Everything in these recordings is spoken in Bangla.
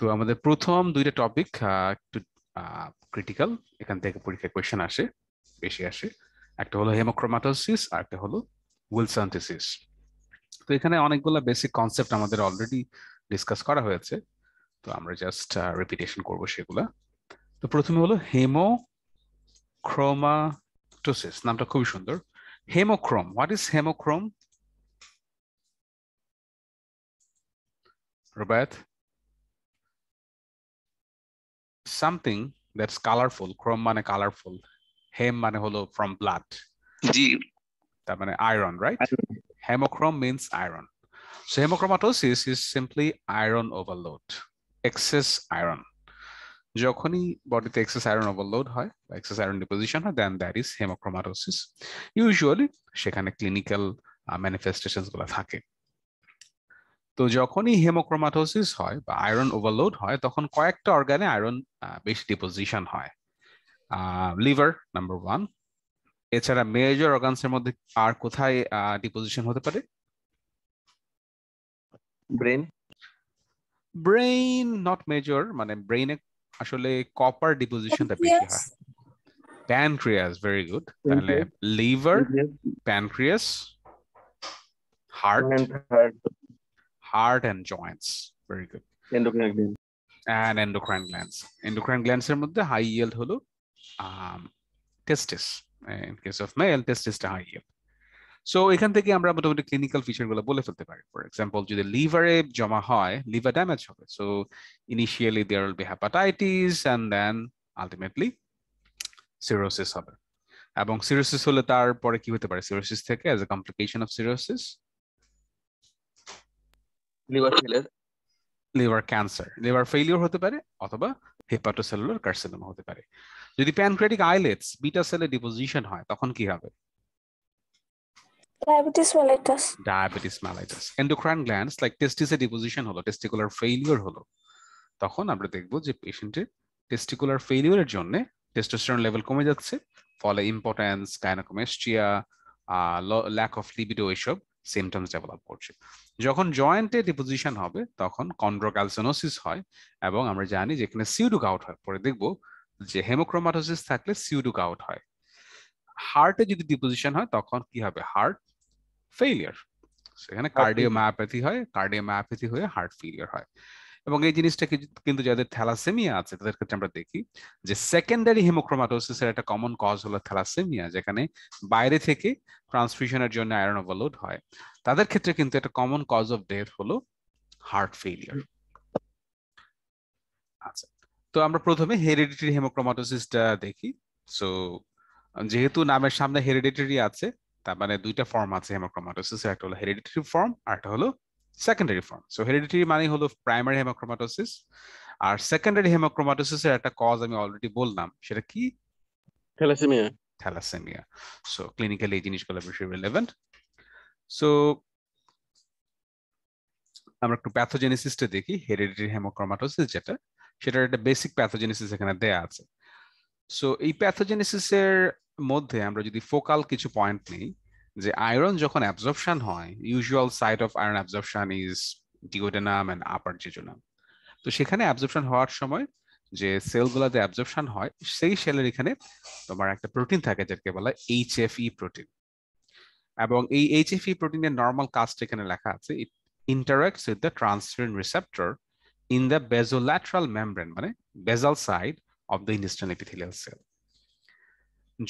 তো আমাদের প্রথম দুইটা টপিক একটু ক্রিটিক্যাল এখান থেকে পরীক্ষা কোয়েশন আসে বেশি আসে একটা হলো হেমোক্রোমাটোসিস আর একটা হলো উইলসন্থেসিস তো এখানে অনেকগুলো বেসিক কনসেপ্ট আমাদের অলরেডি ডিসকাস করা হয়েছে তো আমরা জাস্ট রিপিটেশন করব সেগুলা তো প্রথমে হলো হেমো ক্রোমাটোসিস নামটা খুবই সুন্দর হেমোক্রোম হোয়াট ইজ হেমোক্রোম রুবায়াত সামথিং দ্যাটস কালারফুল ক্রোম মানে কালারফুল হেম মানে হলো ফ্রম ব্লাড জি তার মানে iron right hemochrome means iron so hemochromatosis is simply iron overload excess iron যখনই বডিতে এক্সেস আয়রন ওভারলোড হয় বা এক্সেস আয়রন ডিপোজিশন হয় then that is hemochromatosis usually সেখানে ক্লিনিক্যাল ম্যানিফেস্টেশনস গুলো থাকে তো যখনই হেমোক্রোমাটোসিস হয় বা আয়রন ওভারলোড হয় তখন কয়েকটা অর্গানে আয়রন বেশি ডিপোজিশন হয় লিভার নাম্বার ওয়ান এছাড়া মেজর অর্গানস এর মধ্যে আর কোথায় ডিপোজিশন হতে পারে ব্রেন ব্রেইন নট মেজর মানে ব্রেইনে আসলে কপার ডিপোজিশনটা বেশি হয় প্যানক্রিয়াস ভেরি গুড তাহলে liver pancreas heart Art and joints. Very good. Endocrine glands. And endocrine glands. Endocrine glands are the high yield holo um, testis. In case of male, testis to high yield. So we can take the clinical feature. For example, the liver jama hoy, liver damage. Hobe. So initially there will be hepatitis and then ultimately cirrhosis. Abong cirrhosis, cirrhosis as a complication of cirrhosis. Liver ফেলের লিভার ক্যান্সার লিভার ফেলিওর হতে পারে অথবা হেপাটোসেলুলার কার্সিনোমা হতে পারে যদি প্যানক্রেটিক আইলেটস বিটা সেলে ডিপোজিশন হয় তখন কি হবে diabetes mellitus diabetes mellitus endocrine glands like টেস্টিসে ডিপোজিশন হলো টেস্টিকুলার ফেইলিওর হলো তখন আমরা দেখব যে পেশেন্টের টেস্টিকুলার ফেইলিওরের জন্য টেস্টোস্টেরন লেভেল কমে যাচ্ছে ফলে impotence gynaecomastia lack of libido এসব সিমটমস ডেভেলপ করছে যখন জয়েন্টে ডিপোজিশন হবে তখন কন্ড্রোক্যালসোনোসিস হয় এবং আমরা জানি যেখানে সিউডুক আউট হয় পরে দেখব যে হেমোক্রোমাটোসিস থাকলে সিউডুক আউট হয় হার্টে যদি ডিপোজিশন হয় তখন কি হবে হার্ট ফেইলিয়ার সেখানে কার্ডিওমায়োপ্যাথি হয় কার্ডিওমায়োপ্যাথি হয়ে হার্ট ফেলিয়ার হয় এবং এই জিনিসটাকে কিন্তু যাদের থ্যালাসেমিয়া আছে তাদের ক্ষেত্রে আমরা দেখি যে সেকেন্ডারি হেমোক্রোমাটোসিসের এর একটা কমন কজ হলো থ্যালাসেমিয়া যেখানে বাইরে থেকে ট্রান্সফিউশনের জন্য আয়রন ওভারলোড হয় তাদের ক্ষেত্রে কিন্তু একটা কমন কজ অফ ডেথ হলো হার্ট ফেলিয়ার আচ্ছা তো আমরা প্রথমে হেরিডিটারি হেমোক্রোমাটোসিসটা দেখি সো যেহেতু নামের সামনে হেরিডিটারি আছে তার মানে দুইটা ফর্ম আছে হেমোক্রোমাটোসিস একটা হলো হেরিডিটারি ফর্ম আর একটা হলো সেকেন্ডারি ফর্ম সো হেরিডিটারি মানে হলো প্রাইমারি হেমোক্রোমাটোসিস আর সেকেন্ডারি হেমোক্রোমাটোসিসের একটা কজ আমি অলরেডি বললাম সেটা কি থ্যালাসেমিয়া থ্যালাসেমিয়া সো ক্লিনিক্যালি এই জিনিসগুলো বেশি রিলেভেন্ট সো আমরা একটু প্যাথোজেনেসিসটা দেখি হেরিডিটারি হেমোক্রোমাটোসিস যেটা সেটার একটা বেসিক প্যাথোজেনেসিস এখানে দেয়া আছে সো এই প্যাথোজেনেসিসের মধ্যে আমরা যদি ফোকাল কিছু পয়েন্ট নিই যে আয়রন যখন অ্যাবজর্পশন হয় usual site of iron absorption is duodenum and upper jejunum তো সেখানে অ্যাবজর্পশন হওয়ার সময় যে সেলগুলোতে অ্যাবজর্পশন হয় সেই সেলের এখানে তোমার একটা প্রোটিন থাকে যেটাকে বলা এইচ এফ ই প্রোটিন এবং এই এইচ এফ ই প্রোটিনের নর্মাল কাস্ট এখানে লেখা আছে it interacts with the transferrin receptor in the basolateral membrane মানে basal side of the industrial epithelial cell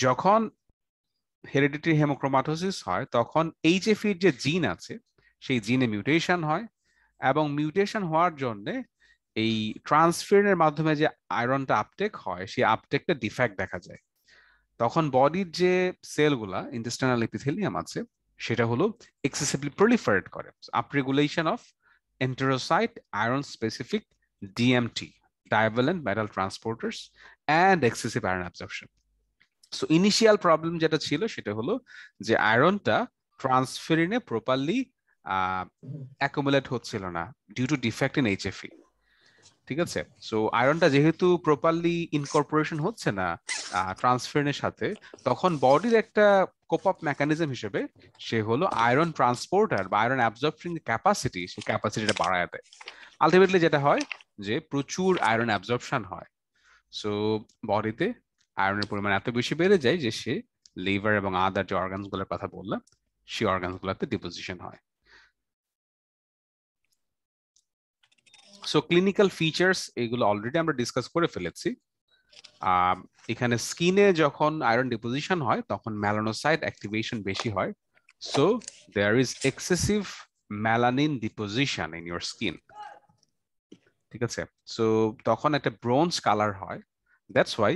যখন হেরিডিটারি হেমোক্রোমাটোসিস হয় তখন এইচএফির যে জিন আছে সেই জিনে মিউটেশন হয় এবং মিউটেশন হওয়ার জন্য এই ট্রান্সফিরের মাধ্যমে যে আয়রনটা আপটেক হয় সেই আপটেকটা ডিফেক্ট দেখা যায় তখন বডির যে সেলগুলা ইন্টেস্টাইনাল এপিথেলিয়াম আছে সেটা হলো এক্সেসিভলি প্রলিফারেট করে up regulation of enterocyte iron specific DMT divalent metal transporters and excessive iron absorption so initial problem যেটা ছিল সেটা হলো যে আয়রনটা ট্রান্সফেরিনে প্রপারলি অ্যাকুমুলেট হচ্ছিল না due to defect in HFE ঠিক আছে সো আয়রনটা যেহেতু প্রপারলি ইনকর্পোরেশন হচ্ছে না ট্রান্সফেরিনের সাথে তখন বডির একটা কোপ আপ মেকানিজম হিসেবে সে হলো আয়রন ট্রান্সপোর্টার বা আয়রন অ্যাবজর্পশন ক্যাপাসিটি সেই ক্যাপাসিটিটা বাড়ায় দেয় আলটিমেটলি যেটা হয় যে প্রচুর আয়রন অ্যাবজর্পশন হয় সো বডিতে আয়রনের পরিমাণ এত বেশি বেড়ে যায় যে সে লিভার এবং আদার যে অর্গানস গুলোর কথা বললাম সে অর্গানস গুলোতে ডিপোজিশন হয় সো ক্লিনিক্যাল ফিচার্স এগুলো অলরেডি আমরা ডিসকাস করে ফেলেছি এখানে স্কিনে যখন আয়রন ডিপোজিশন হয় তখন ম্যালানোসাইট অ্যাক্টিভেশন বেশি হয় so there is excessive melanin deposition in your skin ঠিক আছে সো তখন একটা ব্রোঞ্জ কালার হয় দ্যাটস ওয়াই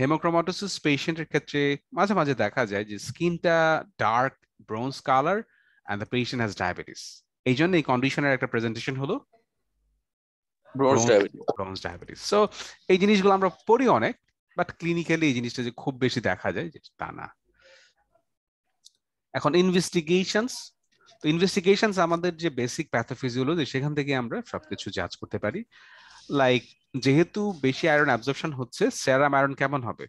হেমোক্রোমাটোসিস পেশেন্টের ক্ষেত্রে মাঝে মাঝে দেখা যায় যে স্কিনটা dark bronze colour and the patient has diabetes এই জন্য এই কন্ডিশনের একটা প্রেজেন্টেশন হলো ব্রোঞ্জ ডায়াবেটিস সো এই জিনিসগুলো আমরা পড়ি অনেক বাট ক্লিনিক্যালি এই জিনিসটা যে খুব বেশি দেখা যায় তা না এখন ইনভেস্টিগেশনস তো ইনভেস্টিগেশনস আমাদের যে বেসিক প্যাথোফিজিওলজি সেখান থেকে আমরা সবকিছু জাজ করতে পারি লাইক যেহেতু বেশি আয়রন অ্যাবজর্পশন হচ্ছে সেরাম আয়রন কেমন হবে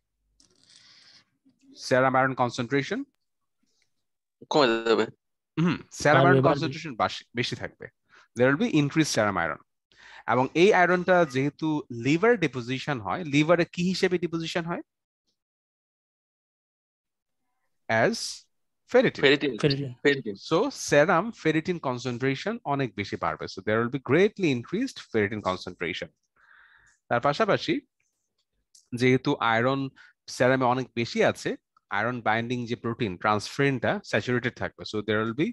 সেরাম আয়রন কনসেন্ট্রেশন কমে যাবে হুম সেরাম আয়রন কনসেন্ট্রেশন বেশি থাকবে there will be increase serum iron এবং এই আয়রনটা যেহেতু লিভার ডিপোজিশন হয় লিভারে কি হিসেবে ডিপোজিশন হয় as ferritin. Ferritin. ferritin. ferritin. So serum অনেক বেশি বাড়বে। So there will be greatly increased ferritin concentration. তার পাশাপাশি যেহেতু আয়রন সেরামে অনেক বেশি আছে আয়রন বাইন্ডিং যে প্রোটিন ট্রান্সফারিনটা স্যাচুরেটেড থাকবে so there will be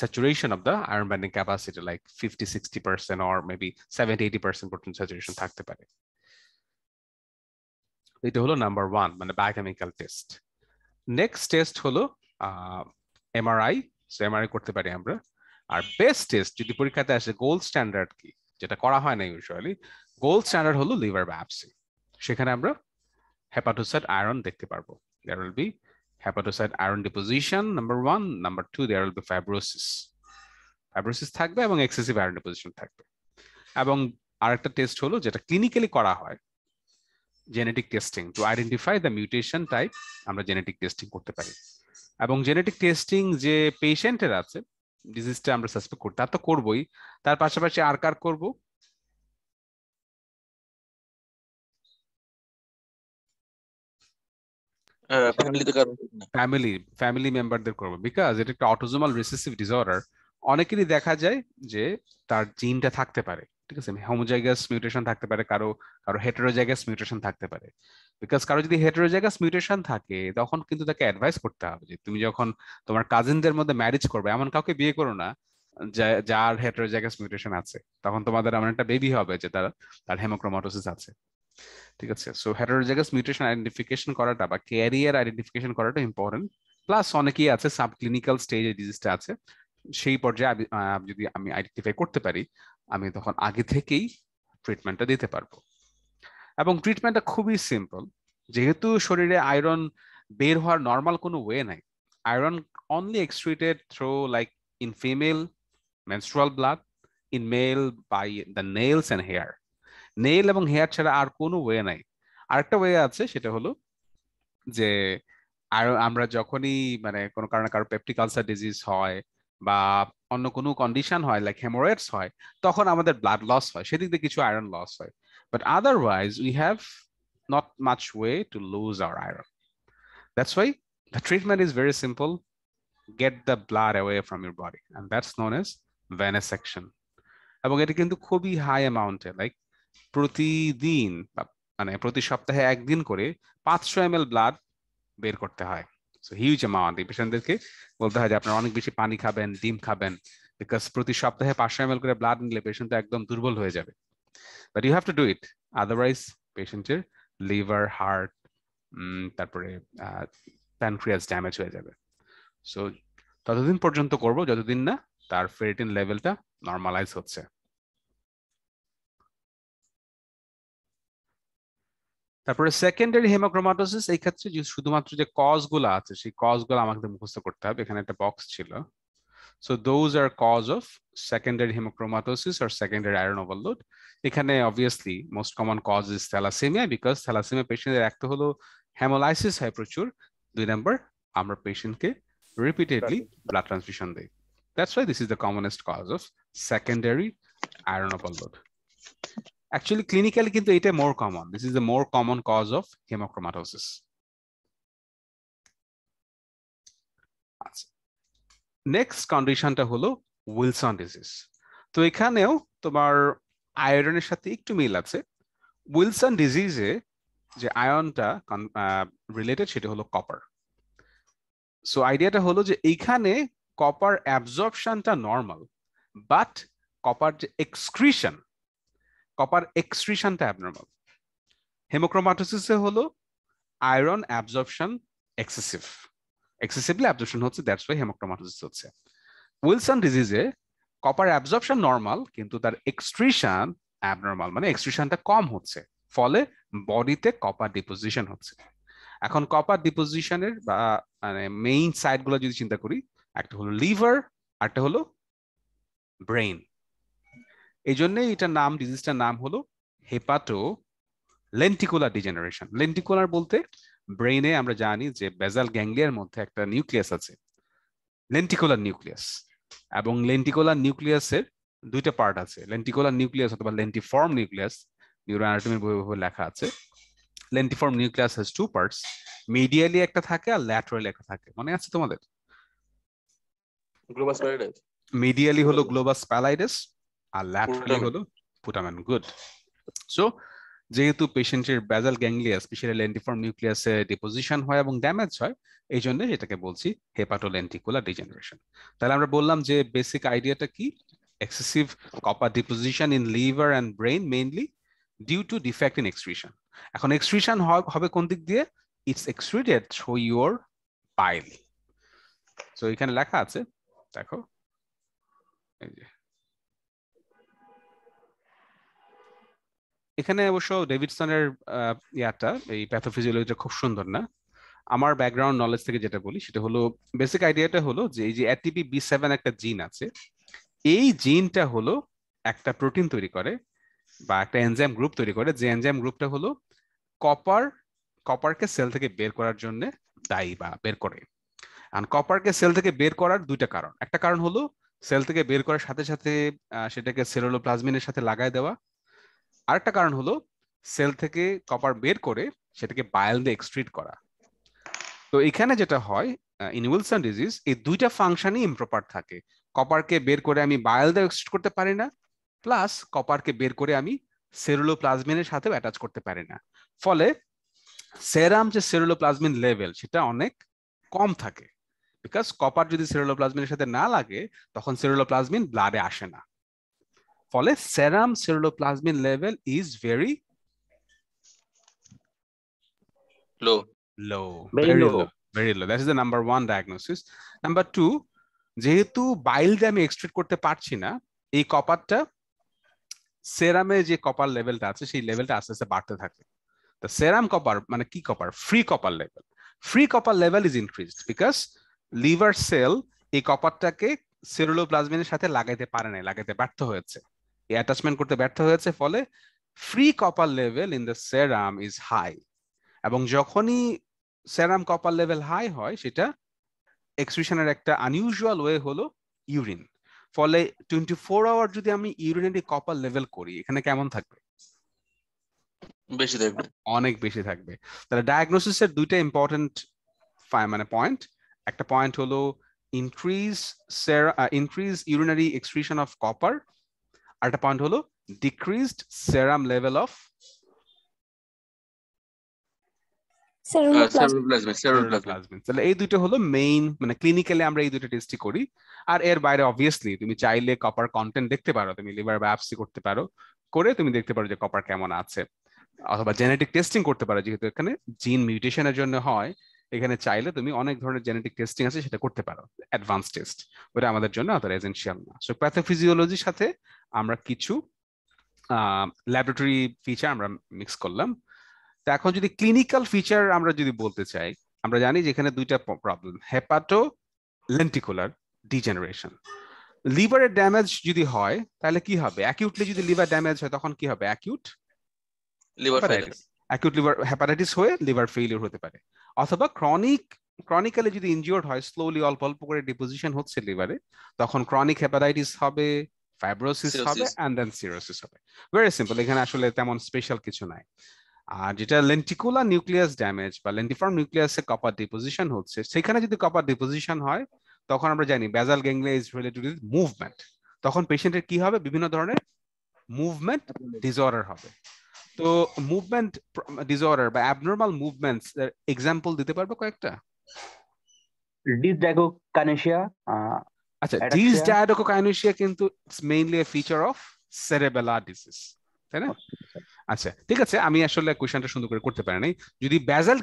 saturation of the iron binding capacity like fifty sixty percent or maybe seventy eighty percent protein saturation থাকতে পারে এটা হলো নাম্বার ওয়ান মানে বায়োকেমিক্যাল টেস্ট নেক্সট টেস্ট হলো এমআরআই আর এমআরআই করতে পারি আমরা আর বেস্ট টেস্ট যদি পরীক্ষাতে আসে গোল্ড স্ট্যান্ডার্ড কি যেটা করা হয় না ইউজুয়ালি গোল্ড স্ট্যান্ডার্ড হলো লিভার বায়োপসি সেখানে আমরা হেপাটোসাইট আয়রন দেখতে পারবো there will be hepatocyte iron deposition number one number two there will be fibrosis fibrosis থাকবে এবং এক্সেসিভ আয়রন ডিপোজিশন থাকবে এবং আরেকটা টেস্ট হলো যেটা ক্লিনিক্যালি করা হয় genetic testing to identify the mutation type আমরা জেনেটিক টেস্টিং করতে পারি এবং জেনেটিক টেস্টিং যে পেশেন্টের আছে ডিজিজটা আমরা সাসপেক্ট করি তা তো করবই তার পাশাপাশি আর কার করবো ফ্যামিলি ফ্যামিলি মেম্বারদের করবো বিকজ এটা একটা অটোজোমাল রিসেসিভ ডিসঅর্ডার অনেকেরই দেখা যায় যে তার জিনটা থাকতে পারে ঠিক আছে হোমোজাইগাস মিউটেশন থাকতে পারে কারো কারো হেটারোজাইগাস মিউটেশন থাকতে পারে বিকজ কারো যদি হেটারোজাইগাস মিউটেশন থাকে তখন কিন্তু তাকে অ্যাডভাইস করতে হবে যে তুমি যখন তোমার কাজিনদের মধ্যে ম্যারেজ করবে এমন কাউকে বিয়ে করো না যার হেটারোজাইগাস মিউটেশন আছে তখন তোমাদের এমন একটা বেবি হবে যে তার তার হেমোক্রোমাটোসিস আছে ঠিক আছে সো হেটারোজাইগাস মিউটেশন আইডেন্টিফিকেশন করাটা বা ক্যারিয়ার আইডেন্টিফিকেশন করাটা ইম্পর্টেন্ট প্লাস অনেকেই আছে সাব ক্লিনিক্যাল স্টেজে ডিজিজটা আছে সেই পর্যায়ে যদি আমি আইডেন্টিফাই করতে পারি আমি তখন আগে থেকেই ট্রিটমেন্টটা দিতে পারবো এবং ট্রিটমেন্টটা খুবই সিম্পল যেহেতু শরীরে আয়রন বের হওয়ার নর্মাল কোনো ওয়ে নাই iron only excreted through like in female menstrual blood in male by the nails and hair nail এবং হেয়ার ছাড়া আর কোনো ওয়ে নাই আরেকটা ওয়ে আছে সেটা হলো যে আর আমরা যখনই মানে কোনো কারণে কারো পেপটিক আলসার ডিজিজ হয় বা অন্য কোনো কন্ডিশন হয় লাইক হেমোরেডস হয় তখন আমাদের ব্লাড লস হয় সেদিক দিয়ে কিছু আয়রন লস হয় but otherwise we have not much way to lose our iron that's why the treatment is very simple get the blood away from your body and that's known as venesection. এবং এটা কিন্তু খুবই হাই অ্যামাউন্টে লাইক প্রতিদিন মানে প্রতি সপ্তাহে একদিন করে পাঁচশো এম এল ব্লাড বের করতে হয় হিউজ অ্যামাউন্ট এই পেশেন্টদেরকে বলতে হয় যে আপনারা অনেক বেশি পানি খাবেন ডিম খাবেন বিকজ প্রতি সপ্তাহে পাঁচশো এম করে ব্লাড নিলে পেশেন্ট একদম দুর্বল হয়ে যাবে but you have to do it otherwise পেশেন্টের লিভার হার্ট তারপরে প্যানক্রিয়াস ড্যামেজ হয়ে যাবে সো ততদিন পর্যন্ত করব যতদিন না তার ফেরিটিন লেভেলটা নর্মালাইজ হচ্ছে তারপরে সেকেন্ডারি হেমোক্রোমাটোসিস এই ক্ষেত্রে শুধুমাত্র যে কজ গুলো আছে সেই কজ গুলো আমাকে মুখস্থ করতে হবে এখানে একটা বক্স ছিল so those are cause of secondary hemochromatosis আর সেকেন্ডারি আয়রন ওভারলোড এখানে obviously most common cause is thalassemia because thalassemia পেশেন্টের একটা হলো হ্যামোলাইসিস হয় প্রচুর দুই নাম্বার আমরা পেশেন্টকে রিপিটেডলি ব্লাড ট্রান্সফিউশন দেই that's why this is the commonest cause of secondary iron overload actually clinically কিন্তু এটা more common this is the more common cause of hemochromatosis আচ্ছা নেক্সট কন্ডিশনটা হলো উইলসন ডিজিজ তো এখানেও তোমার আয়রনের সাথে একটু মিল আছে উইলসন ডিজিজে যে আয়নটা রিলেটেড সেটা হলো কপার সো আইডিয়াটা হলো যে এইখানে কপার অ্যাবজর্পশনটা নর্মাল বাট কপার যে এক্সক্রিশন কপার এক্সট্রিশনটা অ্যাবনর্মাল হেমোক্রোমাটোসিসে হলো iron absorption excessive excessively absorption হচ্ছে দ্যাটস ওয়াই হেমোক্রোমাটোসিস হচ্ছে উইলসন ডিজিজে কপার অ্যাবজর্পশন নর্মাল কিন্তু তার এক্সট্রিশন অ্যাবনর্মাল মানে এক্সট্রিশনটা কম হচ্ছে ফলে বডিতে কপার ডিপোজিশন হচ্ছে এখন কপার ডিপোজিশনের বা মানে মেইন সাইডগুলো যদি চিন্তা করি একটা হলো লিভার আরটা হলো ব্রেইন এই জন্যে এটার নাম ডিজিজটার নাম হলো হেপাটো লেন্টিকুলার ডিজেনারেশন লেন্টিকুলার বলতে ব্রেইনে আমরা জানি যে বেজাল গ্যাংলিয়ার মধ্যে একটা নিউক্লিয়াস আছে লেন্টিকুলার নিউক্লিয়াস এবং লেন্টিকুলার নিউক্লিয়াসের দুইটা পার্ট আছে লেন্টিকুলার নিউক্লিয়াস অথবা লেন্টিফর্ম নিউক্লিয়াস নিউরোঅ্যানাটমির বই লেখা আছে lentiform nucleus has two parts medially একটা থাকে আর ল্যাটারালি একটা থাকে মনে আছে তোমাদের গ্লোবাস মিডিয়ালি হলো গ্লোবাস প্যালাইডাস আর ল্যাটারালি হলো ফুটামেন গুড সো যেহেতু পেশেন্টের ব্যাজাল গ্যাংলিয়া স্পেশালি লেন্টিফর্ম নিউক্লিয়াসে ডিপোজিশন হয় এবং ড্যামেজ হয় এই জন্য এটাকে বলছি হেপাটোলেন্টিকুলার ডিজেনারেশন তাহলে আমরা বললাম যে বেসিক আইডিয়াটা কি excessive copper deposition in liver and brain mainly due to defect in excretion এখন এক্সট্রিশন হবে কোন দিক দিয়ে it's excreted through your bile তো এখানে লেখা আছে দেখো এই যে এখানে অবশ্য ডেভিডসনের ইয়াটা এই প্যাথোফিজিওলজিটা খুব সুন্দর না আমার ব্যাকগ্রাউন্ড নলেজ থেকে যেটা বলি সেটা হলো বেসিক আইডিয়াটা হলো যে এই যে অ্যাটিপি বি সেভেন একটা জিন আছে এই জিনটা হলো একটা প্রোটিন তৈরি করে বা একটা এনজাম গ্রুপ তৈরি করে যে এনজাম গ্রুপটা হলো কপার কপারকে সেল থেকে বের করার জন্য দায়ী বা বের করে আর কপারকে সেল থেকে বের করার দুইটা কারণ একটা কারণ হলো সেল থেকে বের করার সাথে সাথে সেটাকে সেলোলো সাথে লাগায় দেওয়া আরেকটা কারণ হলো সেল থেকে কপার বের করে সেটাকে বায়াল দিয়ে এক্সট্রিট করা তো এখানে যেটা হয় ইন উইলসন ডিজিজ এই দুইটা ফাংশনই ইমপ্রপার থাকে কপারকে বের করে আমি বায়াল দিয়ে এক্সট্রিট করতে পারি না প্লাস কপারকে বের করে আমি সেরুলো প্লাজমিনের সাথেও অ্যাটাচ করতে পারি না ফলে সেরাম যে সেরুলো প্লাজমিন লেভেল সেটা অনেক কম থাকে বিকজ কপার যদি সেরুলো প্লাজমিনের সাথে না লাগে তখন সেরুলো প্লাজমিন ব্লাডে আসে না ফলে serum ceruloplasmin level is very low low very low very low that is the number one diagnosis number two যেহেতু বাইল দিয়ে আমি এক্সট্রেক্ট করতে পারছি না এই কপারটা সেরামে যে কপার লেভেলটা আছে সেই লেভেলটা আস্তে আস্তে বাড়তে থাকে তো সেরাম কপার মানে কি copper free copper level free copper level is increased because liver cell এই কপারটাকে সেরুলোপ্লাজমিনের সাথে লাগাইতে পারে নাই লাগাইতে ব্যর্থ হয়েছে অ্যাটাচমেন্ট করতে ব্যর্থ হয়েছে ফলে free copper level in the serum is high এবং যখনই সেরাম কপার লেভেল হাই হয় সেটা এক্সপ্রেশনের একটা আনইউজুয়াল ওয়ে হলো ইউরিন ফলে টোয়েন্টি ফোর আওয়ার যদি আমি ইউরিনারি কপার লেভেল করি এখানে কেমন থাকবে বেশি থাকবে অনেক বেশি থাকবে তাহলে ডায়াগনোসিসের দুইটা ইম্পর্টেন্ট মানে পয়েন্ট একটা পয়েন্ট হলো increase increase urinary excretion of copper আরেকটা পয়েন্ট হলো ডিক্রিজড সেরাম লেভেল অফ তাহলে এই দুটো হলো মেইন মানে ক্লিনিক্যালি আমরা এই দুটো টেস্টই করি আর এর বাইরে অবভিয়াসলি তুমি চাইলে কপার কন্টেন্ট দেখতে পারো তুমি লিভার বায়োপসি করতে পারো করে তুমি দেখতে পারো যে কপার কেমন আছে অথবা জেনেটিক টেস্টিং করতে পারো যেহেতু এখানে জিন মিউটেশনের জন্য হয় এখানে চাইলে তুমি অনেক ধরনের জেনেটিক টেস্টিং আছে সেটা করতে পারো অ্যাডভান্স টেস্ট ওটা আমাদের জন্য অত এসেনশিয়াল না সো প্যাথোফিজিওলজির সাথে আমরা কিছু ল্যাবরেটরি ফিচার আমরা মিক্স করলাম তো এখন যদি ক্লিনিক্যাল ফিচার আমরা যদি বলতে চাই আমরা জানি যেখানে দুইটা প্রবলেম হেপাটো লেন্টিকুলার ডিজেনারেশন লিভারের ড্যামেজ যদি হয় তাহলে কি হবে অ্যাকিউটলি যদি লিভার ড্যামেজ হয় তখন কি হবে acute liver acute liver hepatitis হয়ে লিভার ফেইলিওর হতে পারে অথবা ক্রনিক ক্রনিক্যালি যদি ইনজিওর্ড হয় স্লোলি অল্প অল্প করে ডিপোজিশন হচ্ছে লিভারে তখন ক্রনিক হেপাটাইটিস হবে ফাইব্রোসিস হবে অ্যান্ড দেন সিরোসিস হবে ভেরি সিম্পল এখানে আসলে তেমন স্পেশাল কিছু নাই আর যেটা লেন্টিকুলার নিউক্লিয়াস ড্যামেজ বা লেন্টিফর্ম নিউক্লিয়াসে কপার ডিপোজিশন হচ্ছে সেখানে যদি কপার ডিপোজিশন হয় তখন আমরা জানি basal ganglia is related with movement তখন পেশেন্টের কি হবে বিভিন্ন ধরনের মুভমেন্ট ডিসঅর্ডার হবে তো মুভমেন্ট ডিসঅর্ডার বা অ্যাবনর্মাল মুভমেন্টস এর এক্সাম্পল দিতে পারবে কয়েকটা ডিসডাইগোকানেশিয়া আচ্ছা ডিস কিন্তু mainly a feature of cerebellar disease তাই না আচ্ছা ঠিক আছে আমি আসলে সুন্দর করে করতে পারি নাই যদি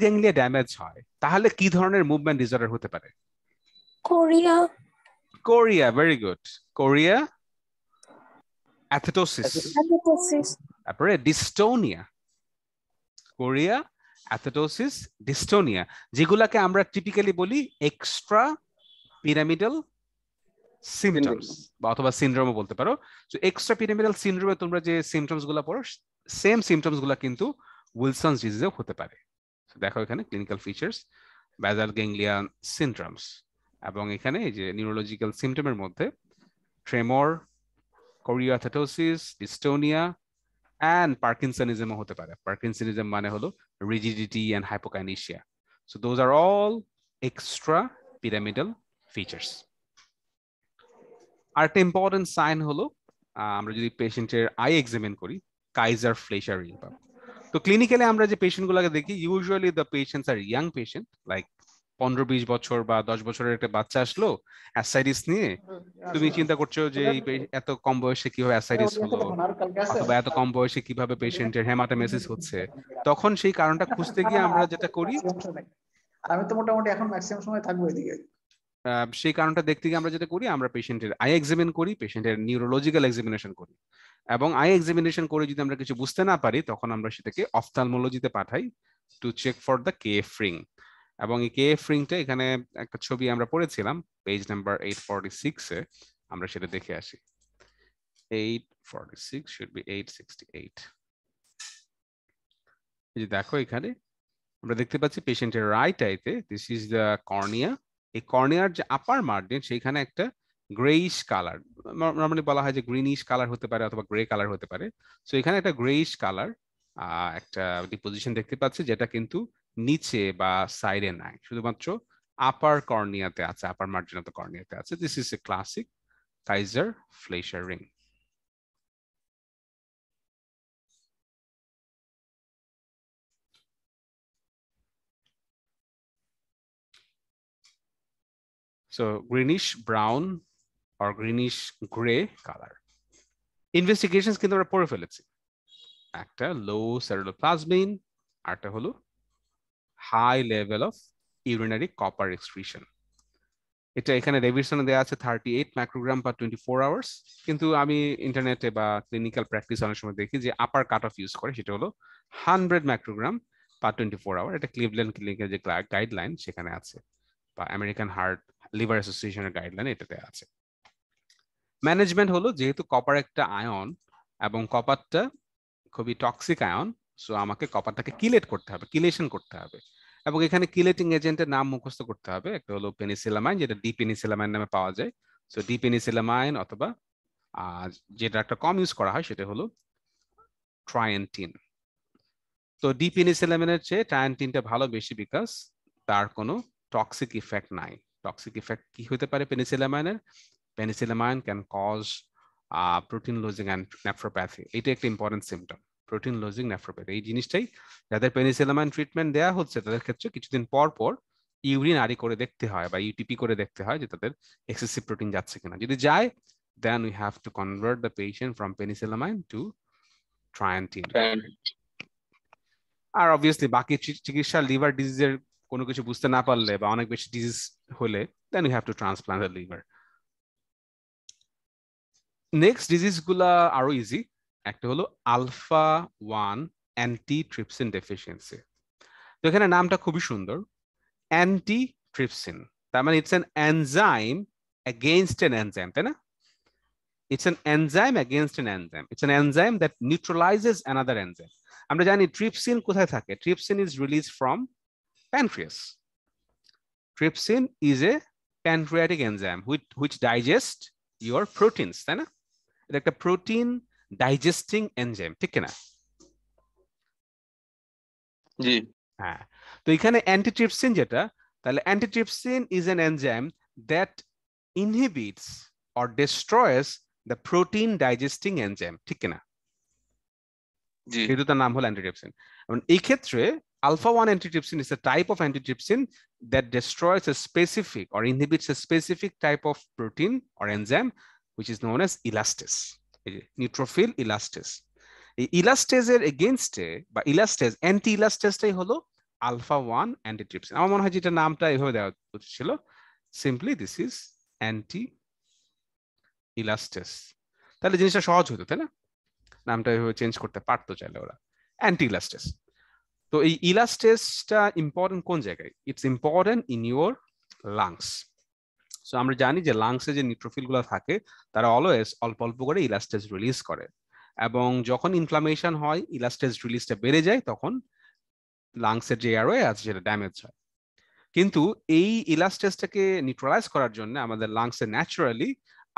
গ্যাংলিয়া ড্যামেজ হয় তাহলে কি ধরনের মুভমেন্ট ডিসঅর্ডার হতে পারে chorea chorea very good chorea athetosis তারপরে ডিস্টোনিয়া কোরিয়া অ্যাথেটোসিস ডিস্টোনিয়া যেগুলাকে আমরা টিপিক্যালি বলি এক্সট্রা পিরামিডাল সিমটমস বা অথবা সিনড্রোমও বলতে পারো তো এক্সট্রা পিরামিডাল সিনড্রোমে তোমরা যে সিমটমস গুলো পড়ো সেম সিমটমস গুলো কিন্তু উইলসনস ডিজিজেও হতে পারে দেখো এখানে clinical features basal ganglion syndromes এবং এখানে এই যে নিউরোলজিক্যাল সিমটমের মধ্যে ট্রেমর কোরিয়াথেটোসিস ডিস্টোনিয়া অ্যান্ড পার্কিনসনিজমও হতে পারে পার্কিনসনিজম মানে হলো rigidity and hypokinesia so those are all extra pyramidal features আর একটা ইম্পর্টেন্ট সাইন হলো আমরা যদি পেশেন্টের আই এক্সামিন করি কাইজার ফ্লেশার রিংবাম তো ক্লিনিক্যালি আমরা যে পেশেন্টগুলোকে দেখি usually the patients are young patient like পনেরো বিশ বছর বা দশ বছরের একটা বাচ্চা আসলো অ্যাসাইডিস নিয়ে হ্যাঁ, তুমি হ্যাঁ। চিন্তা করছো যে এত কম বয়সে কিভাবে অ্যাসাইডিস হলো বা এত কম বয়সে কিভাবে পেশেন্টের মেসেজ হচ্ছে তখন সেই কারণটা খুঁজতে গিয়ে আমরা যেটা করি আমি তো মোটামুটি এখন ম্যাক্সিমাম সময় থাকবো এদিকে সেই কারণটা দেখতে গিয়ে আমরা যেটা করি আমরা পেশেন্টের আই এক্সামিন করি পেশেন্টের নিউরোলজিক্যাল এক্সামিনেশন করি এবং আই এক্সামিনেশন করে যদি আমরা কিছু বুঝতে না পারি তখন আমরা সেটাকে অফথালমোলজিতে পাঠাই to check for the KF ring এবং এই এফ রিংটা এখানে একটা ছবি আমরা পড়েছিলাম পেজ নাম্বার এইট ফর্টি সিক্সে আমরা সেটা দেখে আসি eight forty six should be eight sixty eight দেখো এখানে আমরা দেখতে পাচ্ছি পেশেন্টের রাইট আইতে দিস ইজ দ্য কর্নিয়া এই কর্নিয়ার যে আপার মার্জিন সেইখানে একটা গ্রেইশ কালার নর্মালি বলা হয় যে গ্রিনিশ কালার হতে পারে অথবা গ্রে কালার হতে পারে সো এখানে একটা গ্রেইশ কালার একটা ডিপোজিশন দেখতে পাচ্ছি যেটা কিন্তু নিচে বা সাইডে নাই শুধুমাত্র আপার কর্নিয়াতে আছে আপার মার্জিন অফ দ্য কর্নিয়াতে আছে this is a classic Kayser Fleischer ring So greenish brown or greenish gray color. Investigation কিন্তু আমরা পড়ে ফেলেছি একটা লো সেরোপ্লাজমিন আর একটা হলো high level of urinary copper excretion এটা এখানে রেভিশনে দেওয়া আছে থার্টি এইট মাইক্রোগ্রাম বা টোয়েন্টি ফোর আওয়ার্স কিন্তু আমি ইন্টারনেটে বা ক্লিনিক্যাল প্র্যাকটিস অনেক সময় দেখি যে আপার কাট অফ ইউজ করে সেটা হলো হান্ড্রেড মাইক্রোগ্রাম বা টোয়েন্টি ফোর আওয়ার এটা ক্লিভল্যান্ড ক্লিনিকের যে গাইডলাইন সেখানে আছে বা আমেরিকান হার্ট লিভার অ্যাসোসিয়েশনের গাইডলাইন এটাতে আছে ম্যানেজমেন্ট হলো যেহেতু কপার একটা আয়ন এবং কপারটা খুবই টক্সিক আয়ন সো আমাকে কপারটাকে কিলেট করতে হবে কিলেশন করতে হবে এবং এখানে কিলেটিং এজেন্টের নাম মুখস্থ করতে হবে একটা হলো পেনিসিলামাইন যেটা ডি পেনিসিলামাইন নামে পাওয়া যায় সো ডি পেনিসিলামাইন অথবা যেটা একটা কম ইউজ করা হয় সেটা হলো ট্রায়েন্টিন তো ডি পেনিসিলামাইনের চেয়ে ট্রায়েন্টিনটা ভালো বেশি বিকজ তার কোনো টক্সিক ইফেক্ট নাই টক্সিক ইফেক্ট কি হতে পারে পেনিসিলামাইনের penicillamine can cause protein losing and nephropathy এটা একটা important symptom protein losing nephropathy এই জিনিসটাই যাদের পেনিসিলামাইন ট্রিটমেন্ট দেওয়া হচ্ছে তাদের ক্ষেত্রে কিছুদিন পর পর ইউরিন আরি করে দেখতে হয় বা ইউটিপি করে দেখতে হয় যে তাদের এক্সেসিভ প্রোটিন যাচ্ছে কিনা যদি যায় then we have to convert the patient from penicillamine to trientine আর অবভিয়াসলি বাকি চিকিৎসা লিভার ডিজিজের কোনো কিছু বুঝতে না পারলে বা অনেক বেশি ডিজিজ হলে then you have to transplant the liver next ডিজিজগুলা আরও ইজি একটা হলো alpha one anti trypsin deficiency তো এখানে নামটা খুবই সুন্দর অ্যান্টি ট্রিপসিন তার মানে it's an enzyme against an enzyme তাই না it's an enzyme against an enzyme it's an enzyme that neutralizes another enzyme আমরা জানি ট্রিপসিন কোথায় থাকে trypsin is release from pancreas. Trypsin is a pancreatic enzyme which, which digest your proteins. Then, like a protein digesting enzyme. Take So, you That antitrypsin antitrypsin is an enzyme that inhibits or destroys the protein digesting enzyme. Take it. the name antitrypsin. এই ক্ষেত্রে alpha 1 antitrypsin is a type of antitrypsin that destroys a specific or inhibits a specific type of protein or enzyme, which is known as elastase, neutrophil elastase. Elastase ইলাস্টেজের এগেনস্টে বা ইলাস্টেজ অ্যান্টি ইলাস্টেজটাই হলো আলফা ওয়ান অ্যান্টিট্রিপসিন আমার মনে হয় যেটা নামটা এইভাবে দেওয়া উচিত ছিল simply this is anti elastase তাহলে জিনিসটা সহজ হতো তাই না নামটা এইভাবে চেঞ্জ করতে পারতো তো এই ইলাস টেস্টটা ইম্পর্টেন্ট কোন জায়গায় it's important in your lungs so আমরা জানি যে লাংসে যে গুলো থাকে তারা অলওয়েজ অল্প অল্প করে টেস্ট রিলিজ করে এবং যখন ইনফ্লামেশন হয় টেস্ট রিলিজটা বেড়ে যায় তখন লাংসের যে এয়ারওয়ে আছে সেটা ড্যামেজ হয় কিন্তু এই টেস্টটাকে নিউট্রালাইজ করার জন্য আমাদের লাংসে ন্যাচারালি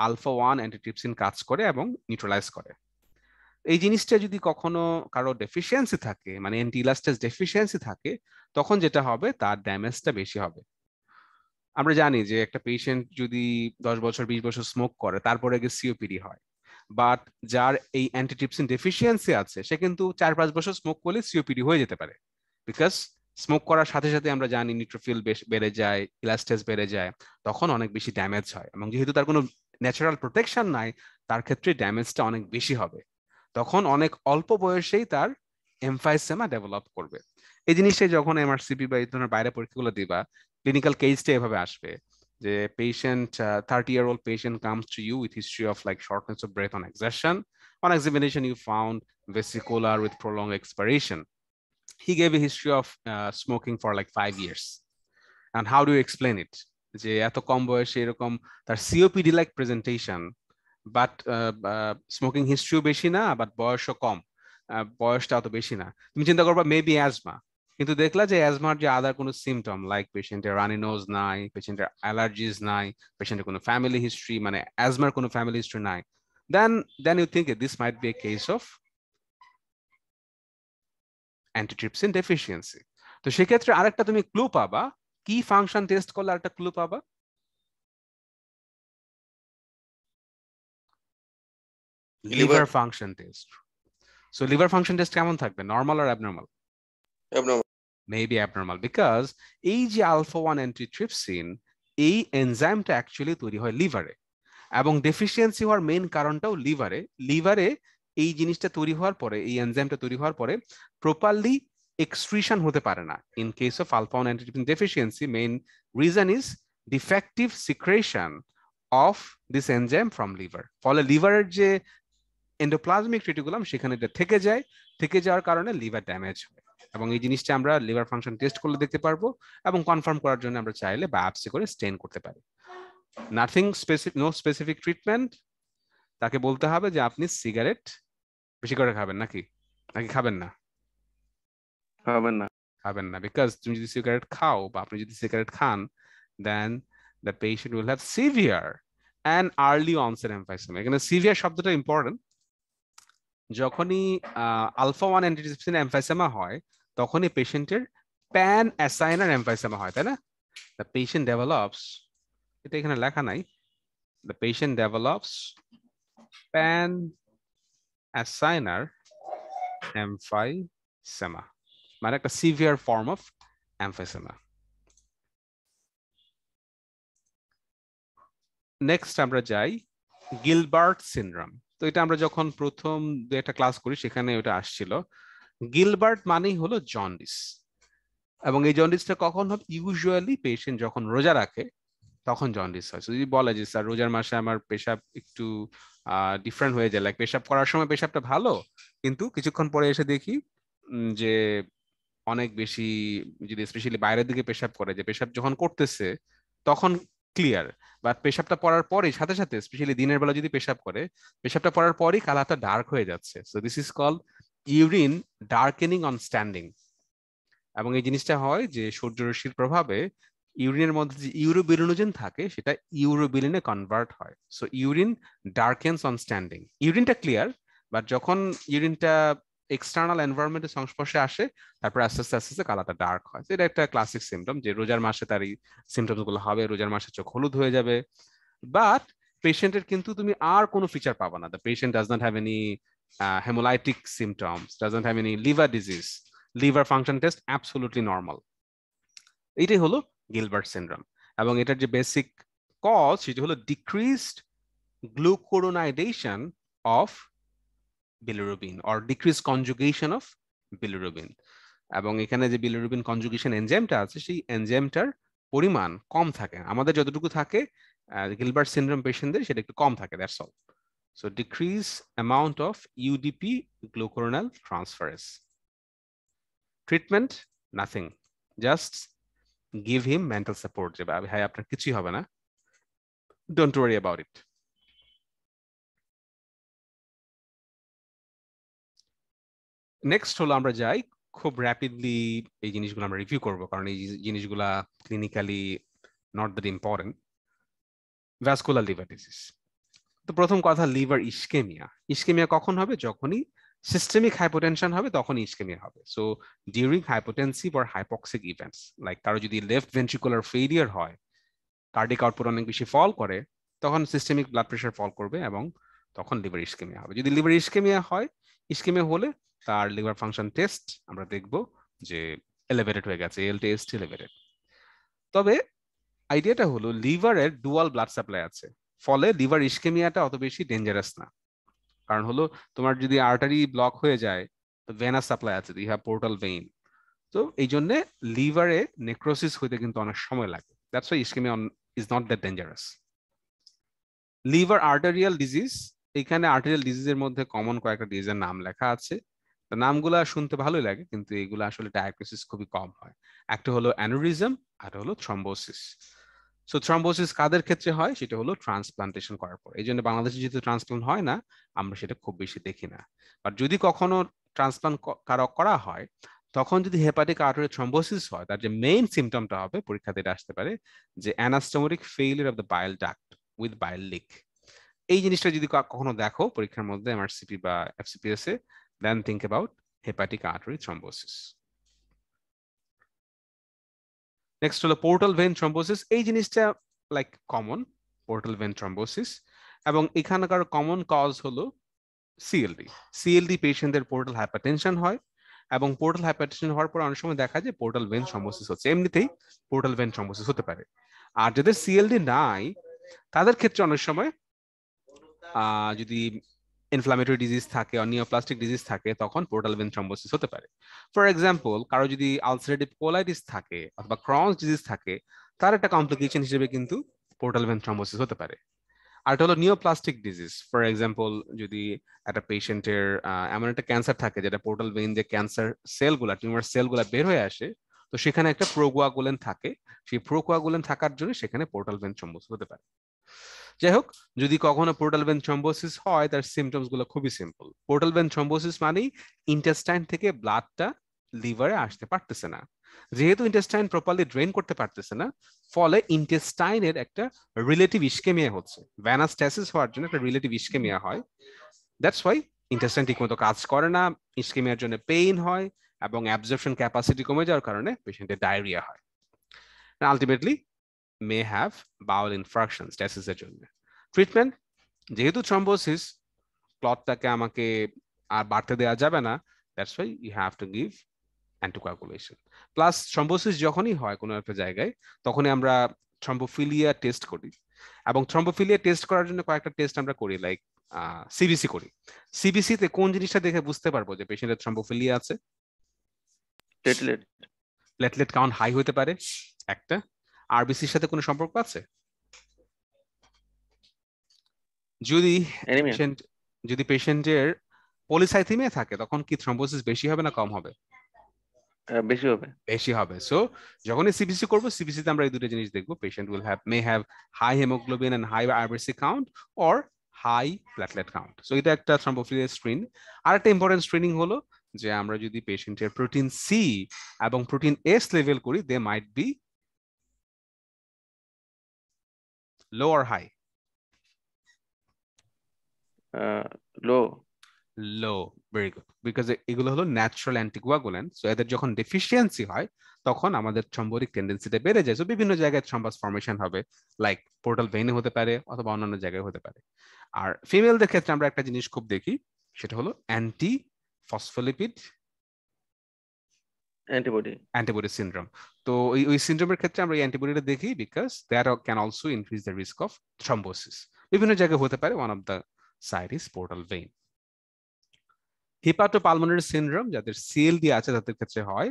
আলফা ওয়ান অ্যান্টিট্রিপসিন কাজ করে এবং নিউট্রালাইজ করে এই জিনিসটা যদি কখনো কারো ডেফিসিয়েন্সি থাকে মানে অ্যান্টিলাস্টাস ডেফিসিয়েন্সি থাকে তখন যেটা হবে তার ড্যামেজটা বেশি হবে আমরা জানি যে একটা পেশেন্ট যদি দশ বছর বিশ বছর স্মোক করে তারপরে গিয়ে সিওপিডি হয় বাট যার এই অ্যান্টিটিপসিন ডেফিসিয়েন্সি আছে সে কিন্তু চার পাঁচ বছর স্মোক করলে সিওপিডি হয়ে যেতে পারে বিকজ স্মোক করার সাথে সাথে আমরা জানি নিউট্রোফিল বেড়ে যায় ইলাস্টেস বেড়ে যায় তখন অনেক বেশি ড্যামেজ হয় এবং যেহেতু তার কোনো ন্যাচারাল প্রোটেকশন নাই তার ক্ষেত্রে ড্যামেজটা অনেক বেশি হবে তখন অনেক অল্প বয়সেই তার এমফাইসেমা ডেভেলপ করবে এই জিনিসটাই যখন এমআরসিপি বা এই ধরনের বাইরে পরীক্ষাগুলো দিবা ক্লিনিক্যাল কেসটা এভাবে আসবে যে patient thirty year old patient comes to you with history of like shortness of breath on exertion on examination you found vesicular with prolong expiration he gave a history of smoking for like five years and how do explain it যে এত কম বয়সে এরকম তার COPD like presentation but smoking হিস্ট্রিও বেশি না বাট বয়সও কম বয়সটা অত বেশি না তুমি চিন্তা করবা মেবি অ্যাজমা কিন্তু দেখলা যে অ্যাজমার যে আদার কোনো সিমটম লাইক পেশেন্টের রানি নোজ নাই পেশেন্টের অ্যালার্জিস নাই পেশেন্টের কোনো ফ্যামিলি হিস্ট্রি মানে অ্যাজমার কোনো ফ্যামিলি হিস্ট্রি নাই then then you think this might be a case of antitrypsin deficiency তো সেক্ষেত্রে আরেকটা তুমি ক্লু পাবা কি ফাংশন টেস্ট করলে আরেকটা ক্লু পাবা liver function test so liver function test কেমন থাকবে নর্মাল আর অ্যাবনর্মাল মেবি অ্যাবনর্মাল বিকজ এই যে আলফা ওয়ান অ্যান্টি ট্রিপসিন এই এনজাইমটা অ্যাকচুয়ালি তৈরি হয় লিভারে এবং ডেফিসিয়েন্সি হওয়ার মেইন কারণটাও লিভারে লিভারে এই জিনিসটা তৈরি হওয়ার পরে এই এনজাইমটা তৈরি হওয়ার পরে প্রপারলি এক্সট্রিশন হতে পারে না in case of alpha one antitrypsin deficiency main reason is defective secretion of this enzyme from liver ফলে লিভারের যে এন্ডোপ্লাজমিক রেটিকুলাম সেখানে থেকে যায় থেকে যাওয়ার কারণে লিভার ড্যামেজ হয় এবং এই জিনিসটা আমরা লিভার ফাংশন টেস্ট করলে দেখতে পারবো এবং কনফার্ম করার জন্য আমরা চাইলে বায়োপসি করে স্টেন করতে পারি nothing specific no specific treatment তাকে বলতে হবে যে আপনি সিগারেট বেশি করে খাবেন নাকি নাকি খাবেন না খাবেন না খাবেন না বিকজ তুমি যদি সিগারেট খাও বা আপনি যদি সিগারেট খান then the patient will have severe and early onset emphysema এখানে সিভিয়ার শব্দটা ইম্পর্টেন্ট যখনই আলফা ওয়ান অ্যান্টিডিসিপ্সিন এমফাইসেমা হয় তখনই পেশেন্টের প্যান অ্যাসাইনার এমফাইসেমা হয় তাই না দ্য পেশেন্ট ডেভেলপস এটা এখানে লেখা নাই the patient develops pan acinar emphysema মানে একটা severe form of emphysema next আমরা যাই গিলবার্ট সিন্ড্রোম তো এটা আমরা যখন প্রথম দু একটা ক্লাস করি সেখানে ওটা আসছিল গিলবার্ট মানেই হলো জন্ডিস এবং এই জন্ডিসটা কখন হবে ইউজুয়ালি পেশেন্ট যখন রোজা রাখে তখন জন্ডিস হয় যদি বলে যে স্যার রোজার মাসে আমার পেশাব একটু ডিফারেন্ট হয়ে যায় লাইক পেশাব করার সময় পেশাবটা ভালো কিন্তু কিছুক্ষণ পরে এসে দেখি যে অনেক বেশি যদি স্পেশালি বাইরের দিকে পেশাব করে যে পেশাব যখন করতেছে তখন ক্লিয়ার বা পেশাবটা পড়ার পরে সাথে সাথে স্পেশালি দিনের বেলা যদি পেশাব করে পেশাবটা পড়ার পরই হাতটা ডার্ক হয়ে যাচ্ছে so this is call urine darkening on standing এবং এই জিনিসটা হয় যে সূর্যরশ্মির প্রভাবে ইউরিনের মধ্যে যে ইউরোবিলিনোজেন থাকে সেটা ইউরোবিলিনে কনভার্ট হয় so urine darkens on standing ইউরিনটা ক্লিয়ার বাট যখন ইউরিনটা এক্সটার্নাল এনভায়রনমেন্টের সংস্পর্শে আসে তারপরে আস্তে আস্তে আস্তে কালাটা ডার্ক হয় এটা একটা ক্লাসিক সিমটম যে রোজার মাসে তার এই সিমটমস গুলো হবে রোজার মাসে চোখ হলুদ হয়ে যাবে বাট পেশেন্টের কিন্তু তুমি আর কোনো ফিচার পাবে না the patient does not have any haemolytic symptoms does not have any liver disease liver function test absolutely normal এইটাই হলো গিলবার্ট সিন্ড্রোম এবং এটার যে বেসিক কজ সেটি হলো decreased glucuronidation of bilirubin or decreased conjugation of bilirubin এবং এখানে যে বিলিরুবিন কনজুগেশন এনজাইমটা আছে সেই এনজাইমটার পরিমাণ কম থাকে আমাদের যতটুকু থাকে গিলবার্ট সিনড্রোম পেশেন্টদের সেটা একটু কম থাকে that's all so decrease amount of UDP glucuronyl transferase treatment nothing just give him mental support যে ভাই আপনার কিছুই হবে না don't worry about it next হলো আমরা যাই খুব র্যাপিডলি এই জিনিসগুলো আমরা রিভিউ করব কারণ এই জিনিসগুলা clinically not that important vascular liver disease তো প্রথম কথা লিভার ইস্কেমিয়া ইস্কেমিয়া কখন হবে যখনই সিস্টেমিক হাইপোটেনশন হবে তখন ইস্কেমিয়া হবে সো ডিউরিং হাইপোটেনসিভ আর হাইপক্সিক ইভেন্টস লাইক কারো যদি লেফট ভেন্ট্রিকুলার ফেলিয়ার হয় কার্ডিক আউটপুট অনেক বেশি ফল করে তখন সিস্টেমিক ব্লাড প্রেশার ফল করবে এবং তখন লিভার ইস্কেমিয়া হবে যদি লিভার ইস্কেমিয়া হয় ইস্কেমে হলে তার লিভার ফাংশন টেস্ট আমরা দেখব যে এলিভেটেড হয়ে গেছে এল টেস্ট এলিভেটেড তবে আইডিয়াটা হলো লিভারের ডুয়াল ব্লাড সাপ্লাই আছে ফলে লিভার ইস্কেমিয়াটা অত বেশি ডেঞ্জারাস না কারণ হলো তোমার যদি আর্টারি ব্লক হয়ে যায় তো সাপ্লাই আছে ইহা পোর্টাল ভেইন তো এই জন্যে লিভারে নেক্রোসিস হইতে কিন্তু অনেক সময় লাগে that's why ischaemia is not that dangerous liver arterial disease এখানে আর্টেরিয়াল ডিজিজের মধ্যে কমন কয়েকটা ডিজিজের নাম লেখা আছে নামগুলো শুনতে ভালোই লাগে কিন্তু এগুলো আসলে ডায়াগনোসিস খুবই কম হয় একটা হলো অ্যানোরিজম আর হলো থ্রম্বোসিস সো থ্রম্বোসিস কাদের ক্ষেত্রে হয় সেটা হলো ট্রান্সপ্লান্টেশন করার পর এই জন্য বাংলাদেশে যেহেতু ট্রান্সপ্লান্ট হয় না আমরা সেটা খুব বেশি দেখি না আর যদি কখনো ট্রান্সপ্লান্ট করা হয় তখন যদি হেপাটিক আর্টারি থ্রম্বোসিস হয় তার যে মেইন সিমটমটা হবে পরীক্ষাতে আসতে পারে যে anastomotic failure of the bile duct with bile leak এই জিনিসটা যদি কখনো দেখো পরীক্ষার মধ্যে এমআরসিপি বা এফসিপিএস এ then think about hepatic artery thrombosis next হলো পোর্টাল ভেন থ্রম্বোসিস এই জিনিসটা like common portal vein thrombosis এবং এখানকার কমন কজ হলো সিএলডি সিএলডি পেশেন্টদের পোর্টাল হাইপারটেনশন হয় এবং পোর্টাল হাইপারটেনশন হওয়ার পর অনেক সময় দেখা যায় পোর্টাল ভেন থ্রম্বোসিস হচ্ছে এমনিতেই পোর্টাল ভেন থ্রম্বোসিস হতে পারে আর যাদের সিএলডি নাই তাদের ক্ষেত্রে অনেক সময় যদি ইনফ্লামেটরি ডিজিজ থাকে আর নিওপ্লাস্টিক ডিজিজ থাকে তখন পোর্টাল ভেন থ্রম্বোসিস হতে পারে ফর এক্সাম্পল কারো যদি আলসারেটিভ কোলাইটিস থাকে অথবা ক্রনস ডিজিজ থাকে তার একটা কমপ্লিকেশন হিসেবে কিন্তু পোর্টাল ভেন থ্রম্বোসিস হতে পারে আর এটা হলো নিওপ্লাস্টিক ডিজিজ ফর এক্সাম্পল যদি একটা পেশেন্টের এমন একটা ক্যান্সার থাকে যেটা পোর্টাল ভেন যে ক্যান্সার সেলগুলা টিউমার সেলগুলা বের হয়ে আসে তো সেখানে একটা প্রোকোয়াগুলেন থাকে সেই প্রোকোয়াগুলেন থাকার জন্য সেখানে পোর্টাল ভেন থ্রম্বোসিস হতে পারে যাই হোক যদি কখনো পোর্টাল ভেন থ্রম্বোসিস হয় তার সিমটমস গুলো খুবই সিম্পল পোর্টাল ভেন থ্রম্বোসিস মানেই ইন্টেস্টাইন থেকে ব্লাডটা লিভারে আসতে পারতেছে না যেহেতু ইন্টেস্টাইন প্রপারলি ড্রেন করতে পারতেছে না ফলে ইন্টেস্টাইনের একটা রিলেটিভ ইস্কেমিয়া হচ্ছে ভ্যানাস্ট্যাসিস হওয়ার জন্য একটা রিলেটিভ ইস্কেমিয়া হয় দ্যাটস ওয়াই ইন্টেস্টাইন ঠিকমতো কাজ করে না ইস্কেমিয়ার জন্য পেইন হয় এবং অ্যাবজর্পশন ক্যাপাসিটি কমে যাওয়ার কারণে পেশেন্টের ডায়রিয়া হয় ultimately may have bowel infractions স্ট্যাসিসের জন্য ট্রিটমেন্ট যেহেতু থ্রম্বোসিস ক্লটটাকে আমাকে আর বাড়তে দেওয়া যাবে না that's why you have to give anticoagulation plus thrombosis যখনই হয় কোনো একটা জায়গায় তখনই আমরা থ্রম্বোফিলিয়া টেস্ট করি এবং থ্রম্বোফিলিয়া টেস্ট করার জন্য কয়েকটা টেস্ট আমরা করি লাইক সিবিসি করি সিবিসিতে কোন জিনিসটা দেখে বুঝতে পারবো যে পেশেন্টের থ্রম্বোফিলিয়া আছে প্লেটলেট প্লেটলেট কাউন্ট হাই হতে পারে একটা আরবিসির সাথে কোনো সম্পর্ক আছে যদি যদি পেশেন্টের পলিসাইথিমিয়া থাকে তখন কি থ্রম্বোসিস বেশি হবে না কম হবে হ্যাঁ, বেশি হবে বেশি হবে সো যখন সিবিসি করব সিবিসি তে আমরা এই দুটো জিনিস দেখব patient will have may have high haemoglobin and high RBC count or high platelet count so এটা একটা থ্রম্বোফিলিয়া স্ক্রিন আর একটা ইম্পর্টেন্ট স্ক্রিনিং হলো যে আমরা যদি পেশেন্টের প্রোটিন সি এবং প্রোটিন এস লেভেল করি দে মাইট বি লো আর high low low Low, very good. এগুলো হলো ন্যাচারাল অ্যান্টিকোয়াগুলেন্ট সো এদের যখন ডেফিসিয়েন্সি হয় তখন আমাদের থ্রম্বোটিক টেন্ডেন্সিটা বেড়ে যায় সো বিভিন্ন জায়গায় থ্রম্বাস ফর্মেশন হবে লাইক পোর্টাল ভেনে হতে পারে অথবা অন্যান্য জায়গায় হতে পারে আর ফিমেলদের ক্ষেত্রে আমরা একটা জিনিস খুব দেখি সেটা হলো anti phospholipid antibody antibody syndrome তো ওই ওই সিনড্রোমের ক্ষেত্রে আমরা এই অ্যান্টিবডিটা দেখি because that can also increase the risk of thrombosis বিভিন্ন জায়গায় হতে পারে one of the side is portal vein hepatopulmonary syndrome যাদের সিএলডি আছে তাদের ক্ষেত্রে হয়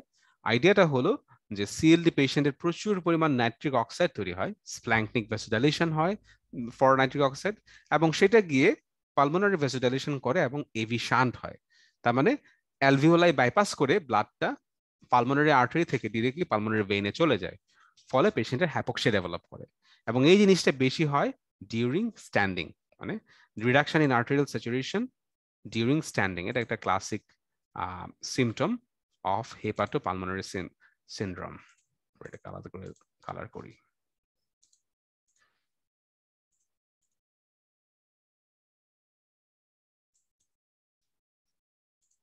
আইডিয়াটা হলো যে সিএলডি পেশেন্টের প্রচুর পরিমাণ নাইট্রিক অক্সাইড তৈরি হয় স্প্ল্যাঙ্কনিক ভ্যাসোডাইলেশন হয় ফর নাইট্রিক অক্সাইড এবং সেটা গিয়ে পালমোনারি ভ্যাসোডাইলেশন করে এবং এভি শান্ট হয় তার মানে অ্যালভিওলাই বাইপাস করে ব্লাডটা পালমোনারি আর্টারি থেকে ডিরেক্টলি পালমোনারি ভেইনে চলে যায় ফলে পেশেন্টের হ্যাপক্সিয়া ডেভেলপ করে এবং এই জিনিসটা বেশি হয় ডিউরিং স্ট্যান্ডিং মানে reduction in arterial saturation during standing এটা একটা classic symptom of hepato pulmonary syndrome এটা কালার করে কালার করি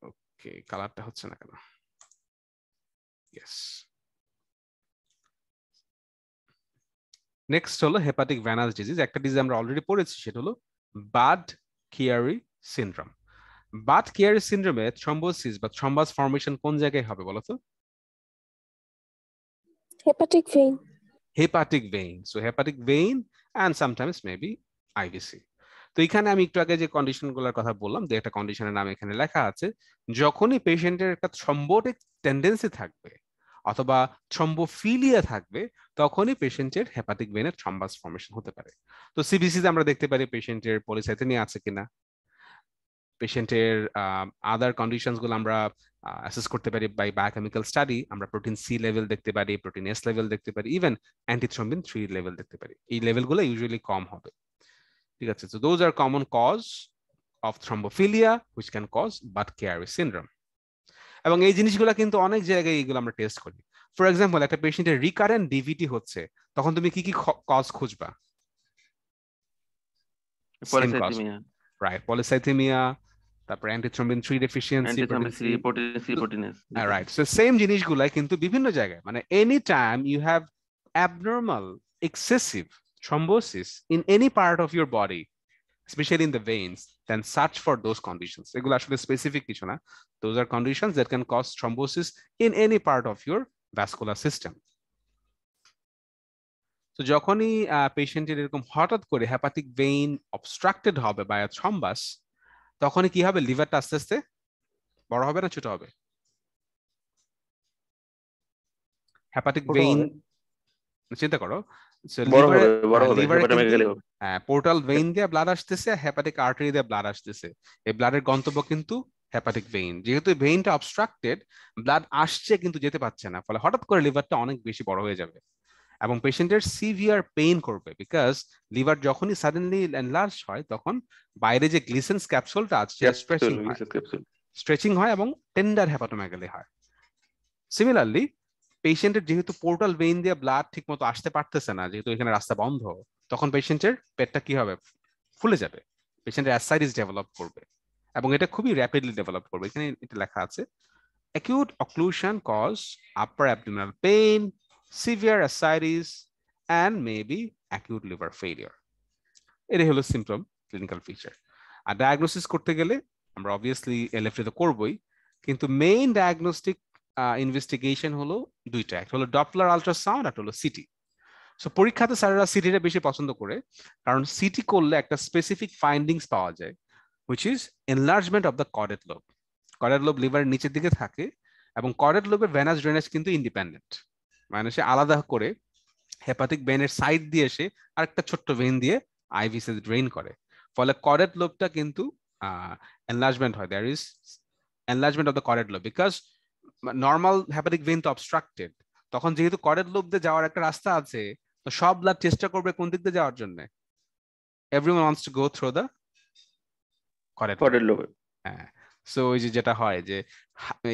ওকে কালারটা হচ্ছে না কেন ইয়েস নেক্সট হলো হেপাটিক ভ্যানাস ডিজিজ একটা ডিজিজ আমরা অলরেডি পড়েছি সেটা হলো Budd Chiari syndrome Budd Chiari সিনড্রোমে থ্রম্বোসিস বা থ্রম্বাস ফর্মেশন কোন জায়গায় হবে বলো তো hepatic vein hepatic vein so hepatic vein and sometimes maybe IVC তো এখানে আমি একটু আগে যে কন্ডিশন গুলোর কথা বললাম যে একটা কন্ডিশনের নাম এখানে লেখা আছে যখনই পেশেন্টের একটা থ্রম্বোটিক টেন্ডেন্সি থাকবে অথবা থ্রম্বোফিলিয়া থাকবে তখনই পেশেন্টের হেপাটিক ভেনের থ্রম্বাস ফর্মেশন হতে পারে তো সিবিসিতে আমরা দেখতে পারি পেশেন্টের পলিসাইথেনি আছে কিনা পেশেন্টের আদার কন্ডিশনসগুলো আমরা অ্যাসেস করতে পারি বাই বায়োকেমিক্যাল স্টাডি আমরা প্রোটিন সি লেভেল দেখতে পারি প্রোটিন এস লেভেল দেখতে পারি ইভেন অ্যান্টিথ্রম্বিন থ্রি লেভেল দেখতে পারি এই লেভেলগুলো ইউজুয়ালি কম হবে ঠিক আছে তো those are common cause of thrombophilia which can cause Budd Chiari syndrome এবং এই জিনিসগুলো কিন্তু অনেক জায়গায় এগুলো আমরা টেস্ট করি ফর এক্সাম্পল একটা পেশেন্টের রিকারেন্ট ডিভিটি হচ্ছে তখন তুমি কি কি কজ খুঁজবা রাইট পলিসাইথেমিয়া তারপর antithrombin 3 deficiency right so same জিনিসগুলো কিন্তু বিভিন্ন জায়গায় মানে any time you have abnormal excessive thrombosis in any part of your body especially in the veins, then search for those conditions. specific Those are conditions that can cause thrombosis in any part of your vascular system. So, যখনই পেশেন্টের এরকম হঠাৎ করে হ্যাপাটিক ভেইন অবস্ট্রাক্টেড হবে বা thrombus, তখনই কি হবে লিভারটা আস্তে আস্তে বড় হবে না ছোট হবে vein, চিন্তা করো পোর্টাল ভেইন দিয়ে ব্লাড আসতেছে হেপাটিক আর্টারি দিয়ে ব্লাড আসতেছে এই ব্লাডের গন্তব্য কিন্তু হেপাটিক ভেইন যেহেতু ভেইনটা অবস্ট্রাক্টেড ব্লাড আসছে কিন্তু যেতে পারছে না ফলে হঠাৎ করে লিভারটা অনেক বেশি বড় হয়ে যাবে এবং পেশেন্টের সিভিয়ার পেইন করবে বিকজ লিভার যখনই সাডেনলি এনলার্জ হয় তখন বাইরে যে গ্লিসেন্স ক্যাপসুলটা আছে স্ট্রেচিং হয় এবং টেন্ডার হ্যাপাটোমেগালি হয় সিমিলারলি পেশেন্টের যেহেতু পোর্টাল ভেইন দিয়ে ব্লাড ঠিক মতো আসতে পারতেছে না যেহেতু এখানে রাস্তা বন্ধ তখন পেশেন্টের পেটটা কি হবে ফুলে যাবে পেশেন্টের অ্যাসাইটিস ডেভেলপ করবে এবং এটা খুবই র্যাপিডলি ডেভেলপ করবে এখানে এটা লেখা আছে acute occlusion cause upper abdominal pain severe ascites, and maybe acute liver failure. এটাই হলো সিম্পটম ক্লিনিক্যাল ফিচার আর ডায়াগনোসিস করতে গেলে আমরা অবভিয়াসলি এলএফটি তো করবই কিন্তু মেইন ডায়াগনস্টিক ইনভেস্টিগেশন হলো দুইটা একটা হলো ডপলার আলট্রাসাউন্ড একটা হলো সিটি সো পরীক্ষাতে স্যারেরা সিটিটা বেশি পছন্দ করে কারণ সিটি করলে একটা স্পেসিফিক ফাইন্ডিংস পাওয়া যায় which is enlargement of the caudate lobe caudate lobe লিভারের নিচের দিকে থাকে এবং কডেট লোবের ভেনাস ড্রেনেজ কিন্তু ইন্ডিপেন্ডেন্ট মানে সে আলাদা করে হেপাটিক ভেনের সাইড দিয়ে এসে আরেকটা ছোট্ট ভেন দিয়ে আইভিসে ড্রেন করে ফলে করেট লোবটা কিন্তু এনলার্জমেন্ট হয় there is enlargement of the caudate lobe because normal hepatic vein তো অবস্ট্রাক্টেড তখন যেহেতু করের লোভ দিয়ে যাওয়ার একটা রাস্তা আছে তো সব লাভ চেষ্টা করবে কোন দিক দিয়ে যাওয়ার জন্য everyone wants to go through the caudate caudate লোভ হ্যাঁ সো ওই যে যেটা হয় যে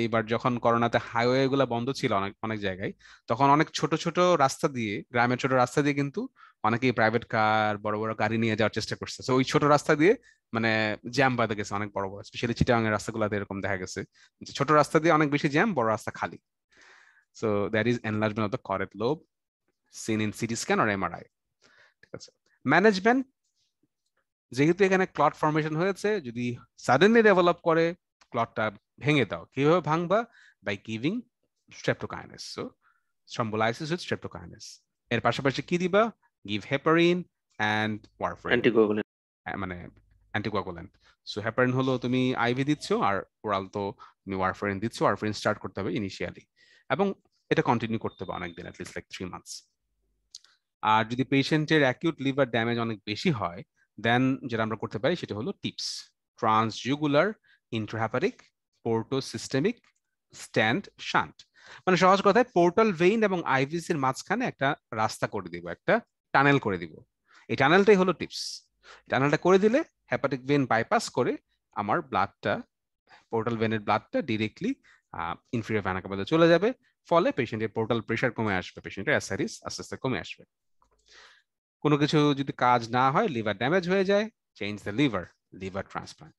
এইবার যখন করোনাতে হাইওয়ে বন্ধ ছিল অনেক অনেক জায়গায় তখন অনেক ছোট ছোট রাস্তা দিয়ে গ্রামের ছোট রাস্তা দিয়ে কিন্তু অনেকেই প্রাইভেট কার বড় বড় গাড়ি নিয়ে যাওয়ার চেষ্টা করছে তো ওই ছোট রাস্তা দিয়ে মানে জ্যাম বাঁধে গেছে অনেক বড় বড় স্পেশালি চিটাং রাস্তাগুলোতে এরকম দেখা গেছে ছোট রাস্তা দিয়ে অনেক বেশি জ্যাম বড় রাস্তা খালি so that is enlargement of the caudate lobe seen in CT scan আর এমআরআই ঠিক আছে ম্যানেজমেন্ট যেহেতু এখানে ক্লট ফর্মেশন হয়েছে যদি সাডেনলি ডেভেলপ করে ক্লটটা ভেঙে দাও কিভাবে ভাঙবা by giving streptokinase so thrombolysis with streptokinase এর পাশাপাশি কি দিবা give heparin and warfarin anticoagulant মানে অ্যান্টিকোয়াগুলেন্ট সো হেপারিন হলো তুমি আইভি দিচ্ছ আর ওরাল তো তুমি ওয়ারফারিন দিচ্ছ ওয়ারফারিন স্টার্ট করতে হবে ইনিশিয়ালি এবং এটা কন্টিনিউ করতে হবে অনেকদিন অ্যাটলিস্ট লাইক থ্রি মান্থস আর যদি পেশেন্টের অ্যাকিউট লিভার ড্যামেজ অনেক বেশি হয় দেন যেটা আমরা করতে পারি সেটা হলো TIPS transjugular porto systemic stand shunt মানে সহজ কথায় পোর্টাল ভেইন এবং আইভিসির মাঝখানে একটা রাস্তা করে দিব একটা টানেল করে দিব এই টানেলটাই হলো টিপস টানেলটা করে দিলে হ্যাপাটিক ভেন বাইপাস করে আমার ব্লাডটা পোর্টাল ভেনের ব্লাডটা ডিরেক্টলি ইনফিরিয়ার ভ্যানা কাভাতে চলে যাবে ফলে পেশেন্টের পোর্টাল প্রেশার কমে আসবে পেশেন্টের অ্যাসারিস আস্তে আস্তে কমে আসবে কোনো কিছু যদি কাজ না হয় লিভার ড্যামেজ হয়ে যায় change the liver liver transplant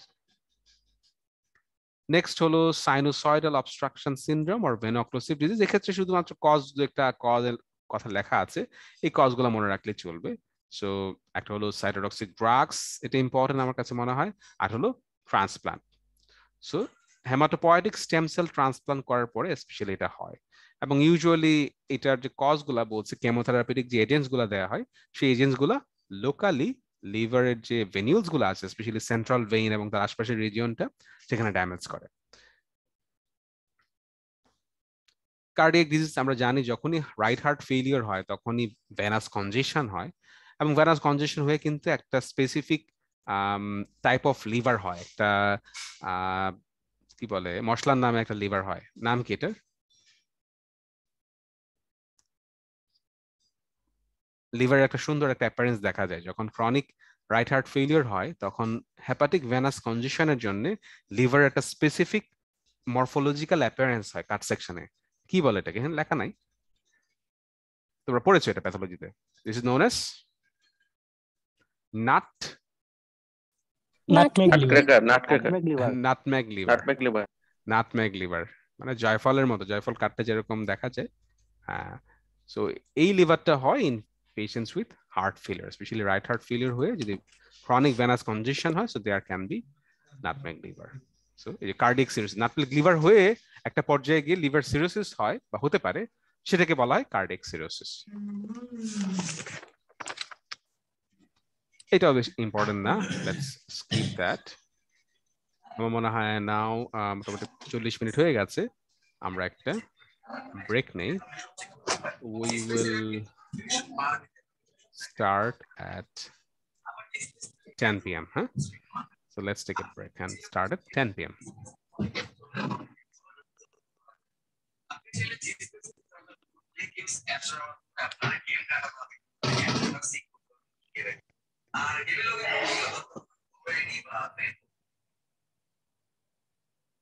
next হলো সাইনোসয়েডাল অবস্ট্রাকশন সিন্ড্রোম আর ভেনোক্লোসিভ ডিজিজ এক্ষেত্রে শুধুমাত্র কজ একটা কজ কথা লেখা আছে এই কজগুলো মনে রাখলে চলবে সো একটা হলো সাইটোডক্সিক ড্রাগস এটা ইম্পর্টেন্ট আমার কাছে মনে হয় আর হলো transplant so haematopoietic stem cell transplant করার পরে স্পেশালি এটা হয় এবং ইউজুয়ালি এটার যে গুলো বলছে কেমোথেরাপিটিক যে এজেন্টসগুলো দেওয়া হয় সেই এজেন্টসগুলো লোকালি লিভারের যে ভেনিউলসগুলো আছে স্পেশালি সেন্ট্রাল ভেইন এবং তার আশপাশের রিজিয়নটা সেখানে ড্যামেজ করে কার্ডিয়াক ডিজিজ আমরা জানি যখনই রাইট হার্ট ফেলিওর হয় তখনই ভ্যানাস কনজেশন হয় এবং ভ্যানাস কনজেশন হয়ে কিন্তু একটা স্পেসিফিক টাইপ অফ লিভার হয় একটা কি বলে মশলার নামে একটা লিভার হয় নাম কি এটার লিভার একটা সুন্দর একটা অ্যাপারেন্স দেখা যায় যখন ক্রনিক রাইট হার্ট ফেলিওর হয় তখন হ্যাপাটিক ভ্যানাস কনজেশনের জন্য লিভার একটা স্পেসিফিক মরফোলজিক্যাল অ্যাপারেন্স হয় কাট সেকশনে কি বলে এটাকে এখানে লেখা নাই তোমরা পড়েছো এটা প্যাথোলজিতে this is known as nut nutmeg liver nutmeg liver মানে জয়ফলের মতো জয়ফল কাটতে যেরকম দেখা যায় হ্যাঁ সো এই লিভারটা হয় in patients with heart failure specially right heart failure হয়ে যদি ক্রনিক ভেনাস কনজেশন হয় so there can be nutmeg liver so এই যে কার্ডিক সিরোসিস নাটলিক লিভার হয়ে একটা পর্যায়ে গিয়ে লিভার সিরোসিস হয় বা হতে পারে সেটাকে বলা হয় কার্ডিক সিরোসিস এটা বেশ ইম্পর্টেন্ট না লেটস স্কিপ দ্যাট আমার মনে হয় নাও মোটামুটি চল্লিশ মিনিট হয়ে গেছে আমরা একটা ব্রেক নেই we will start at ten PM হ্যাঁ So let's take a break and start at 10 p.m.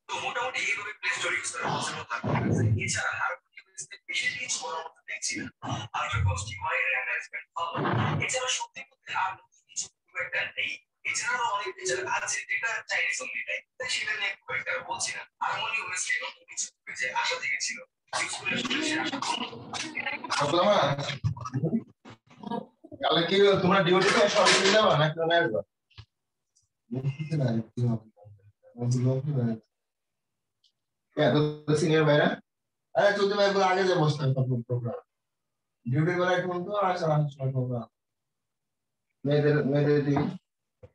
তো মোটামুটি এইভাবে প্লে স্টোর ইউজ করার জন্য তার এছাড়া আর বেশি কোনো মতো দেখছি না আর কস্টিং হয় অ্যাডভার্টাইজমেন্ট এছাড়া সত্যি বলতে আর কিছু খুব একটা নেই এছাড়াও অনেক ফিচার আছে যেটা চাইনিজ অনলি তাই সেটা নিয়ে খুব একটা বলছি না আমি মনে ওয়েস্টে নতুন কিছু যে আশা থেকে ছিল ডিউটি থেকে সরাসরি যাবা নাকি ওখানে আসবা সিনিয়র ভাইরা আগে যাবো প্রোগ্রাম ডিউটি বেলা প্রোগ্রাম মেয়েদের মেয়েদের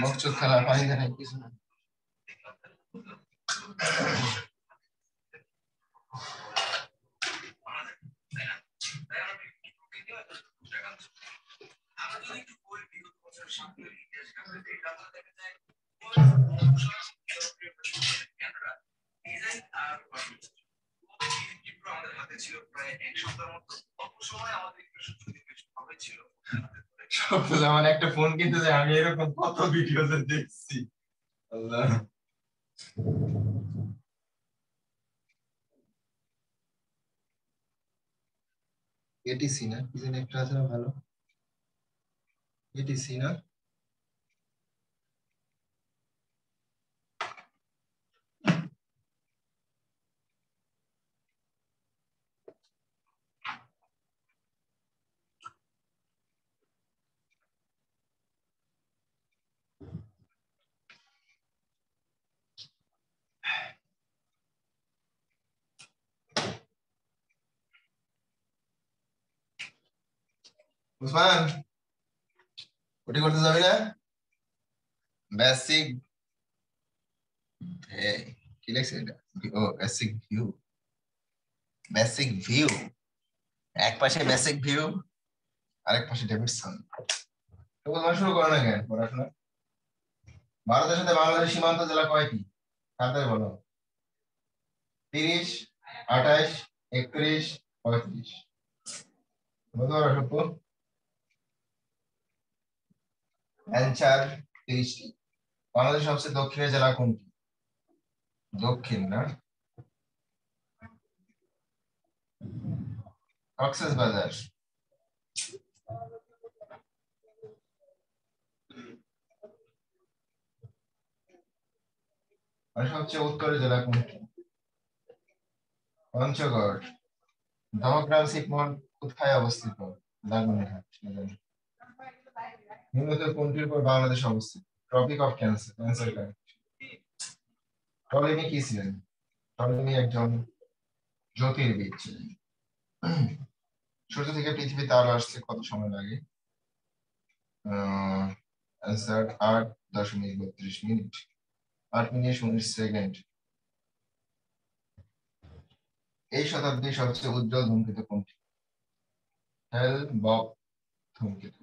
মকসুদ খেলার পানি দেখায় কিছু না ছিল প্রায় এক সপ্তাহ মতো অল্প সময় আমাদের সুযোগ দিতে হবে ছিল সপ্তজামান একটা ফোন কিনতে যাই আমি এরকম কত ভিডিও দেখছি আল্লাহ এটিসি না কি যেন একটা আছে ভালো এটি না উসমান ওটি করতে যাবি না বেসিক কি লেখছে এটা ও বেসিক ভিউ বেসিক ভিউ এক পাশে বেসিক ভিউ আরেক পাশে ডেভিডসন তোমরা শুরু করো না কেন পড়াশোনা ভারতের সাথে বাংলাদেশের সীমান্ত জেলা কয়টি তাদের বলো তিরিশ আঠাশ একত্রিশ পঁয়ত্রিশ বলতে পারো সব অ্যান্সার তেইশটি বাংলাদেশ সবচেয়ে দক্ষিণের জেলা কোনটি দক্ষিণ না কক্সবাজার আর সবচেয়ে উত্তরের জেলা কোনটি পঞ্চগড় দমগ্রাম শিবমোহন কোথায় অবস্থিত লাগুনিঘাট মূলত কোনটির উপর বাংলাদেশ অবস্থিত topic of cancer cancer Ptolemy কি ছিলেন টলেমি একজন জ্যোতির্বিদ ছিলেন সূর্য থেকে পৃথিবীতে আসছে কত সময় লাগে অ্যান্সার আট দশমিক বত্রিশ মিনিট আট মিনিট উনিশ সেকেন্ড এই শতাব্দীর সবচেয়ে উজ্জ্বল ধূমকেতু কোনটি হেল বব ধূমকেতু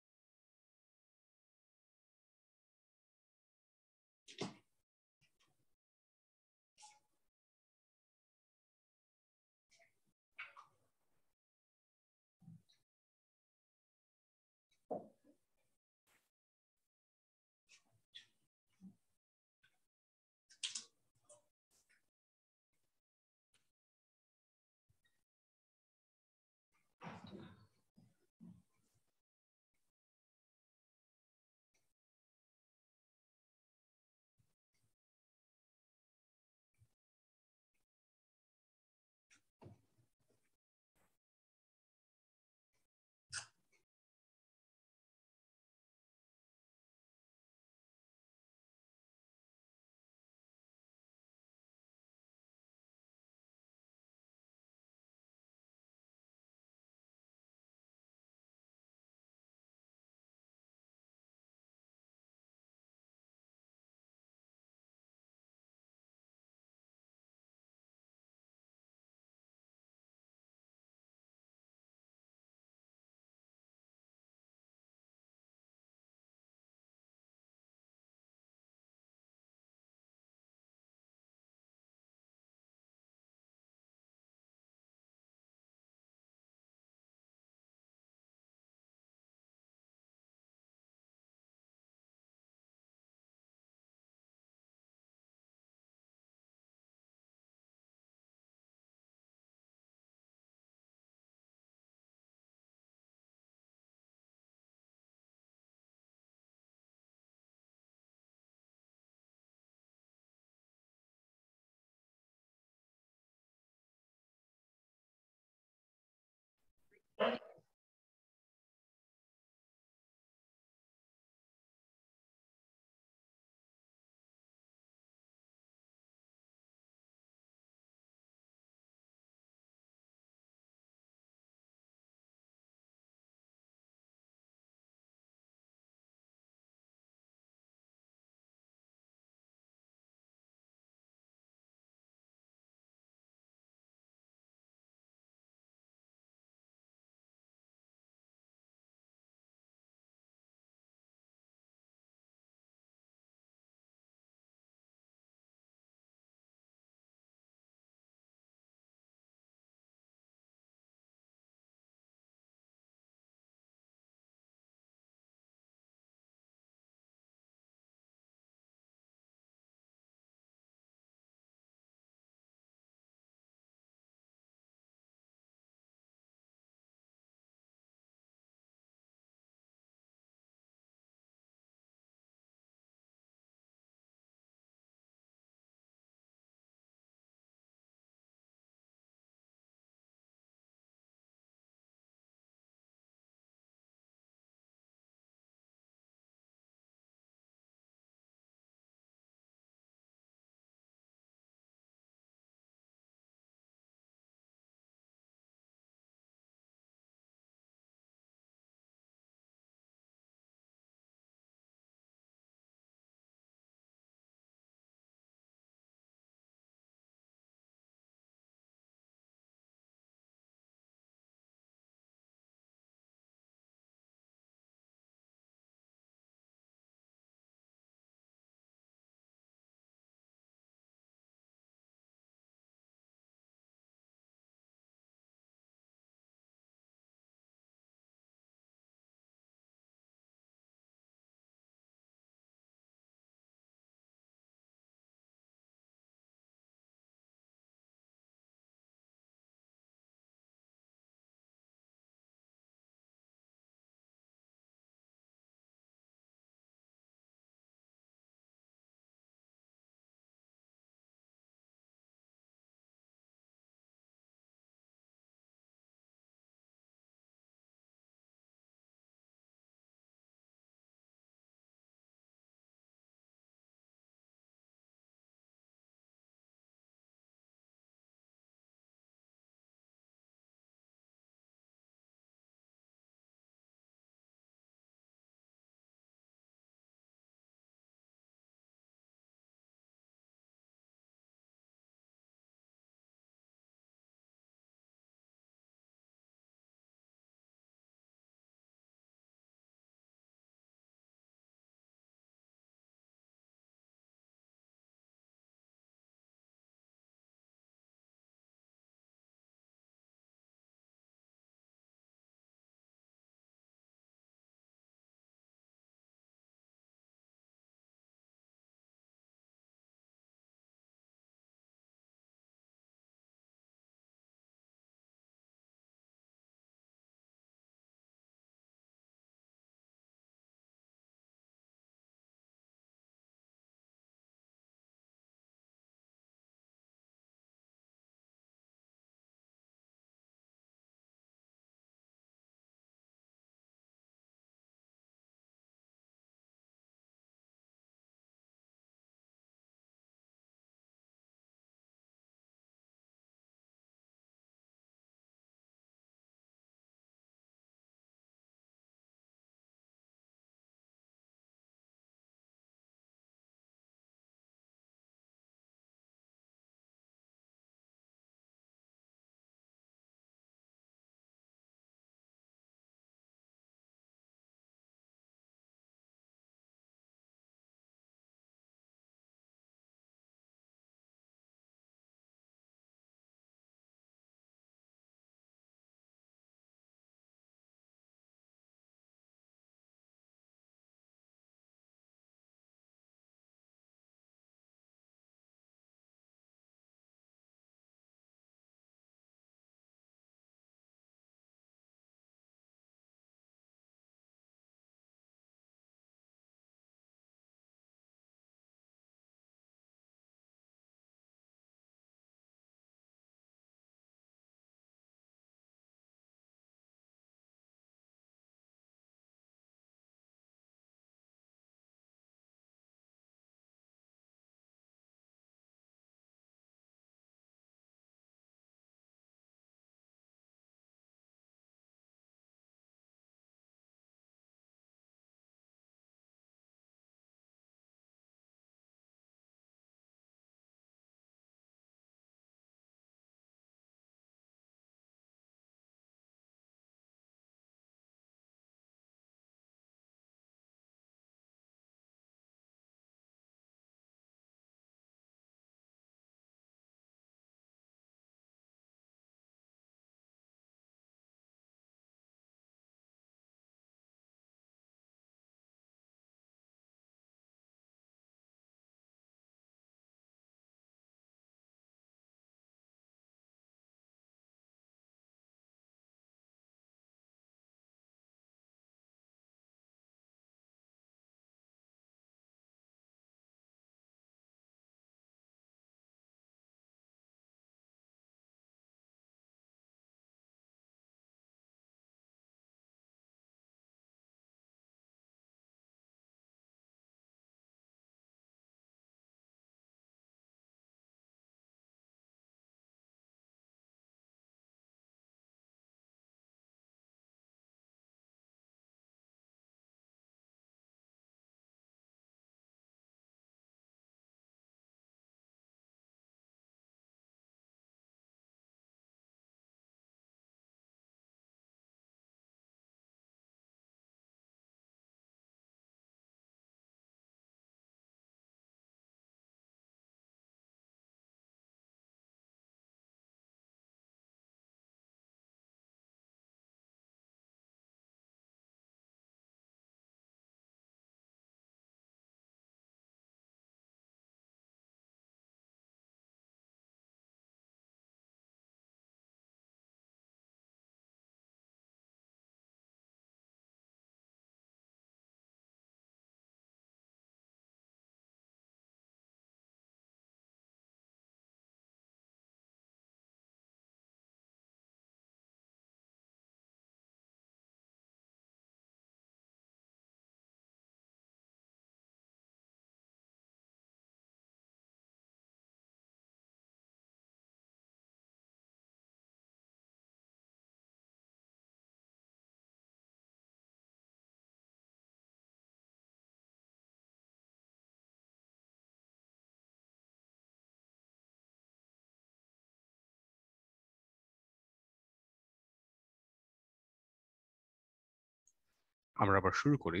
আমরা আবার শুরু করি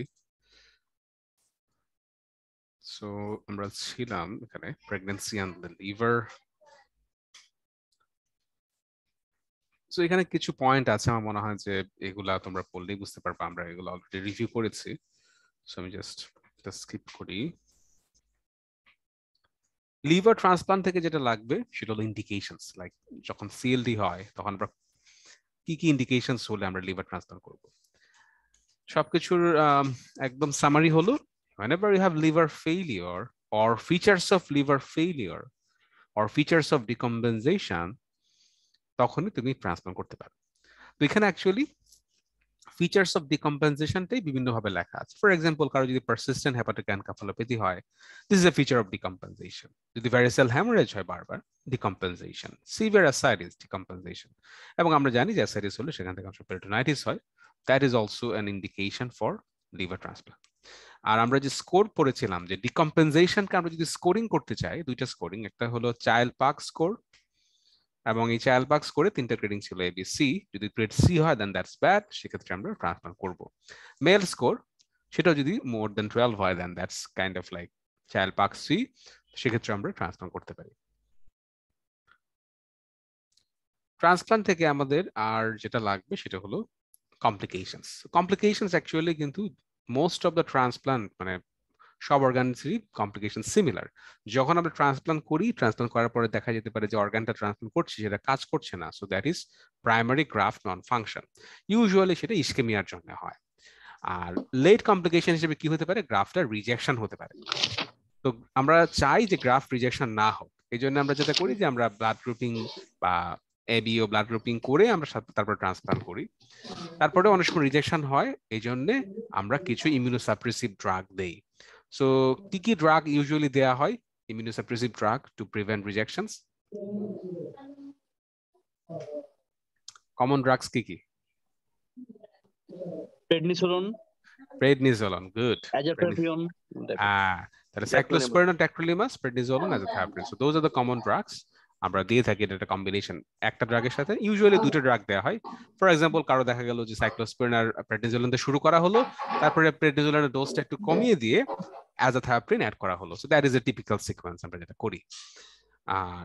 সো আমরা ছিলাম এখানে pregnancy and the liver so এখানে কিছু পয়েন্ট আছে আমার মনে হয় যে এগুলা তোমরা পড়লেই বুঝতে পারবা আমরা এগুলো অলরেডি রিভিউ করেছি সো আমি জাস্ট এটা স্কিপ করি লিভার ট্রান্সপ্লান্ট থেকে যেটা লাগবে সেটা হলো ইন্ডিকেশনস লাইক যখন সিএলডি হয় তখন আমরা কি কি ইন্ডিকেশনস হলে আমরা লিভার ট্রান্সপ্লান্ট করবো সবকিছুর একদম সামারি হলো whenever you have liver failure or features of liver failure or features of decompensation তখনই তুমি ট্রান্সপ্লান্ট করতে পারো তো এখানে অ্যাকচুয়ালি ফিচার্স অফ ডিকম্পেনসেশনটাই বিভিন্নভাবে লেখা আছে ফর এক্সাম্পল কারো যদি পারসিস্টেন্ট হেপাটিক অ্যানকাফালোপ্যাথি হয় this is a feature of decompensation যদি ভ্যারিসেল হ্যামারেজ হয় বারবার ডিকম্পেনসেশন সিভিয়ার অ্যাসাইডিস ডিকম্পেনসেশন এবং আমরা জানি যে অ্যাসাইডিস হলে সেখান থেকে অংশ পেরিটোনাইটিস হয় that is also an indication for liver transplant আর আমরা যে স্কোর করেছিলাম যে ডিকম্পেনসেশনকে আমরা যদি স্কোরিং করতে চাই দুইটা স্কোরিং একটা হলো চাইল্ড পার্ক স্কোর এবং এই চাইল্ড পার্ক স্কোরে তিনটা গ্রেডিং ছিল এ বি সি যদি গ্রেড সি হয় দেন দ্যাটস ব্যাড সেক্ষেত্রে আমরা ট্রান্সপ্লান্ট করব মেল স্কোর সেটা যদি মোর দেন টুয়েলভ হয় then that's kind of like Child পার্ক সি সেক্ষেত্রে আমরা ট্রান্সপ্লান্ট করতে পারি ট্রান্সপ্লান্ট থেকে আমাদের আর যেটা লাগবে সেটা হলো কমপ্লিকেশনস কমপ্লিকেশনস অ্যাকচুয়ালি কিন্তু মোস্ট অফ দ্য ট্রান্সপ্লান্ট মানে সব অর্গানসেরই কমপ্লিকেশন সিমিলার যখন আমরা ট্রান্সপ্লান্ট করি ট্রান্সপ্লান্ট করার পরে দেখা যেতে পারে যে অর্গানটা ট্রান্সপ্লান্ট করছে সেটা কাজ করছে না so that is primary graft non function usually সেটা ইস্কেমিয়ার জন্য হয় আর লেট কমপ্লিকেশন হিসেবে কি হতে পারে গ্রাফটার রিজেকশন হতে পারে তো আমরা চাই যে গ্রাফ রিজেকশন না হোক এই জন্য আমরা যেটা করি যে আমরা ব্লাড গ্রুপিং বা এবি ও ব্লাড গ্রুপিং করে আমরা তারপর ট্রান্সপ্লান্ট করি তারপরে অনেক সময় রিজেকশন হয় এই জন্যে আমরা কিছু ইমিউনোসাপ্রেসিভ ড্রাগ দেই সো কি কি ড্রাগ ইউজুয়ালি দেয়া হয় immunosuppressive drug to prevent rejection common drugs কি কি prednisolone prednisolone good azathioprine ah that is cyclosporine and tacrolimus prednisolone azathioprine so those are the common drugs আমরা দিয়ে থাকি এটা একটা কম্বিনেশন একটা ড্রাগের সাথে ইউজুয়ালি দুটো ড্রাগ দেওয়া হয় ফর এক্সাম্পল কারো দেখা গেল যে সাইক্লোস্পিরিন আর প্রেডনিজোলান দিয়ে শুরু করা হলো তারপরে প্রেডনিজোলানের ডোজটা একটু কমিয়ে দিয়ে অ্যাজ আ থায়াপ্রিন অ্যাড করা হলো so that is a typical sequence আমরা যেটা করি আর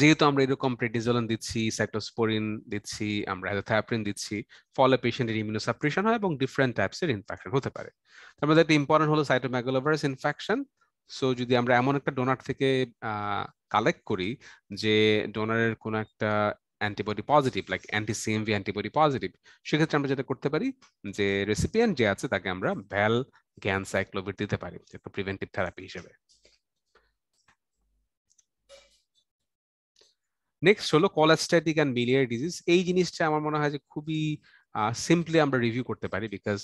যেহেতু আমরা এরকম প্রেডিজোলন দিচ্ছি সাইক্লোস্পোরিন দিচ্ছি আমরা হ্যালোথায়াপ্রিন দিচ্ছি ফলে পেশেন্টের ইমিউনোসাপ্রেশন হয় এবং ডিফারেন্ট টাইপসের ইনফেকশন হতে পারে তার মধ্যে একটা ইম্পর্টেন্ট হলো সাইটোম্যাগোলোভারাস ইনফেকশন সো যদি আমরা এমন একটা ডোনার থেকে কালেক্ট করি যে ডোনারের কোনো একটা antibody positive like anti CMV antibody positive সেক্ষেত্রে আমরা যেটা করতে পারি যে রেসিপিয়েন্ট যে আছে তাকে আমরা ভ্যাল জ্ঞান সাইক্লোভিড দিতে পারি একটা প্রিভেন্টিভ থেরাপি হিসেবে নেক্সট হলো কোলাস্ট্যাটিক অ্যান্ড মিলিয়ার ডিজিজ এই জিনিসটা আমার মনে হয় যে খুবই সিম্পলি আমরা রিভিউ করতে পারি বিকজ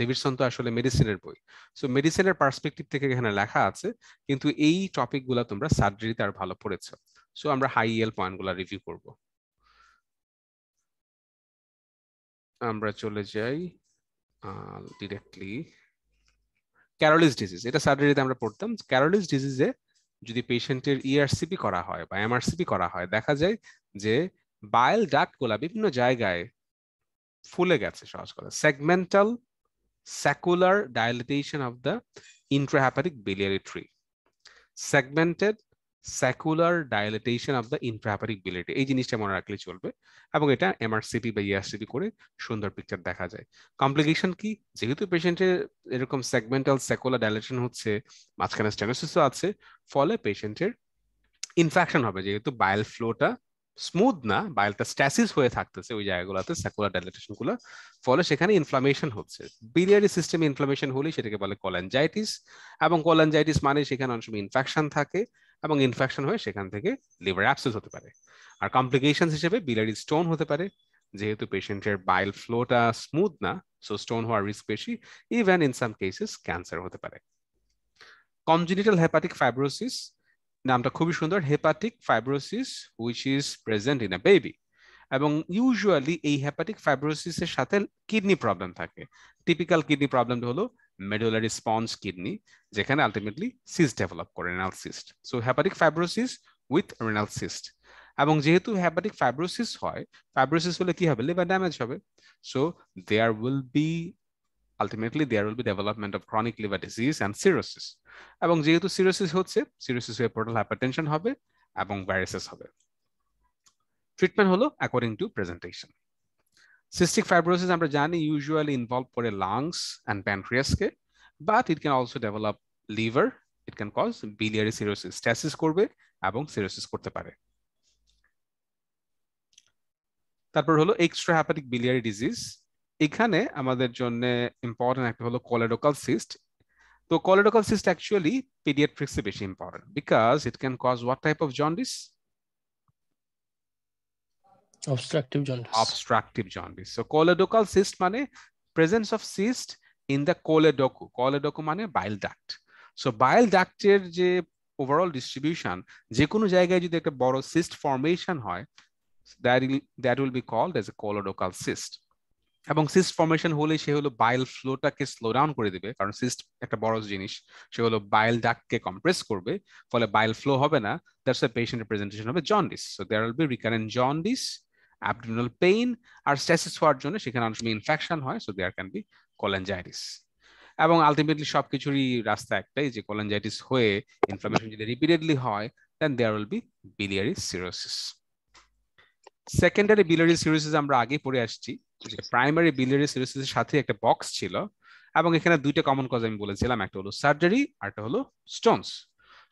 ডেভিডসন তো আসলে মেডিসিনের বই সো মেডিসিনের পার্সপেক্টিভ থেকে এখানে লেখা আছে কিন্তু এই টপিকগুলো তোমরা সার্জারিতে আর ভালো পড়েছ সো আমরা হাই ইয়েল পয়েন্টগুলো রিভিউ করব আমরা চলে যাই ডিরেক্টলি ক্যারোলিস ডিজিজ এটা সার্জারিতে আমরা পড়তাম ক্যারোলিস ডিজিজে যদি পেশেন্টের ইআরসিপি e করা হয় বা এমআরসিপি করা হয় দেখা যায় যে ডাক গুলা বিভিন্ন জায়গায় ফুলে গেছে সহজ কথা segmental saccular dilatation of the intrahepatic biliary tree segmented saccular dilatation of the intrahepatic biliary এই জিনিসটা মনে রাখলে চলবে এবং এটা এমআরসিপি বা ইআরসিপি e করে সুন্দর পিকচার দেখা যায় কমপ্লিকেশন কি যেহেতু পেশেন্টের এরকম সেগমেন্টাল সেকুলার ডাইলেশন হচ্ছে মাঝখানে স্টেনোসিসও আছে ফলে পেশেন্টের ইনফ্যাকশন হবে যেহেতু বায়াল ফ্লোটা স্মুথ না বাইলটা স্ট্যাসিস হয়ে থাকতেছে ওই জায়গাগুলোতে সেকুলার ডাইলেটেশন গুলো ফলে সেখানে ইনফ্লামেশন হচ্ছে বিলিয়ারি সিস্টেমে ইনফ্লামেশন হলে সেটাকে বলে কলেনজাইটিস এবং কলেনজাইটিস মানে সেখানে অনেক সময় ইনফেকশন থাকে এবং ইনফেকশন হয়ে সেখান থেকে লিভার অ্যাপসেস হতে পারে আর কমপ্লিকেশন হিসেবে বিলিয়ারি স্টোন হতে পারে যেহেতু পেশেন্টের বাইল ফ্লোটা স্মুথ না সো স্টোন হওয়ার রিস্ক বেশি even in some cases cancer হতে পারে কনজেনিটাল হেপাটিক ফাইব্রোসিস নামটা খুবই সুন্দর hepatic fibrosis which is present in a baby এবং ইউজুয়ালি এই হেপাটিক ফাইব্রোসিসের সাথে কিডনি প্রবলেম থাকে টিপিক্যাল কিডনি প্রবলেম হলো মেডুলার স্পঞ্জ কিডনি যেখানে আলটিমেটলি সিস্ট ডেভেলপ করে renal cyst so hepatic fibrosis with renal cyst এবং যেহেতু হেপাটিক ফাইব্রোসিস হয় ফাইব্রোসিস হলে কি হবে লিভার ড্যামেজ হবে so there will be ultimately there will be development of chronic liver disease and cirrhosis এবং যেহেতু সিরোসিস হচ্ছে সিরোসিস হয়ে পোর্টাল হাইপারটেনশন হবে এবং ভাইরাসেস হবে ট্রিটমেন্ট হলো according to presentation cystic fibrosis আমরা জানি ইউজুয়ালি ইনভলভ করে লাংস অ্যান্ড প্যানক্রিয়াসকে but it can also develop liver it can cause biliary cirrhosis stasis করবে এবং সিরোসিস করতে পারে তারপর হলো এক্সট্রা হ্যাপাটিক বিলিয়ারি ডিজিজ এখানে আমাদের জন্য ইম্পর্টেন্ট একটা হলো কলেডোকাল সিস্ট তো কলেডোকাল সিস্ট অ্যাকচুয়ালি পিডিয়াট্রিক্সে বেশি important because it can cause what type of jaundice obstructive jaundice obstructive jaundice so choledocal cyst মানে presence of cyst in the choledoku choledoku মানে bile duct so bile duct এর যে ওভারঅল ডিস্ট্রিবিউশন যে কোনো জায়গায় যদি একটা বড় সিস্ট ফর্মেশন হয় that will be be as a colodocal choledochal cyst এবং সিস্ট ফর্মেশন হলে সে হলো বাইল ফ্লোটাকে স্লো ডাউন করে দিবে কারণ সিস্ট একটা বড় জিনিস সে হলো বাইল ডাককে কম্প্রেস করবে ফলে বাইল ফ্লো হবে না দ্যাটস দ্য পেশেন্ট প্রেজেন্টেশন হবে jaundice so there will be recurrent jaundice abdominal pain আর স্ট্যাসিস হওয়ার জন্য সেখানে অনেক সময় ইনফেকশন হয় so there can be cholangitis এবং আলটিমেটলি সবকিছুরই রাস্তা একটাই যে কোলেঞ্জাইটিস হয়ে ইনফ্লামেশন যদি রিপিটেডলি হয় then there will be biliary cirrhosis secondary biliary cirrhosis আমরা আগে পড়ে আসছি প্রাইমারি বিলিয়ারি সিরোসিসের সাথে একটা বক্স ছিল এবং এখানে দুইটা কমন কজ আমি বলেছিলাম একটা হলো সার্জারি আর একটা হলো স্টোনস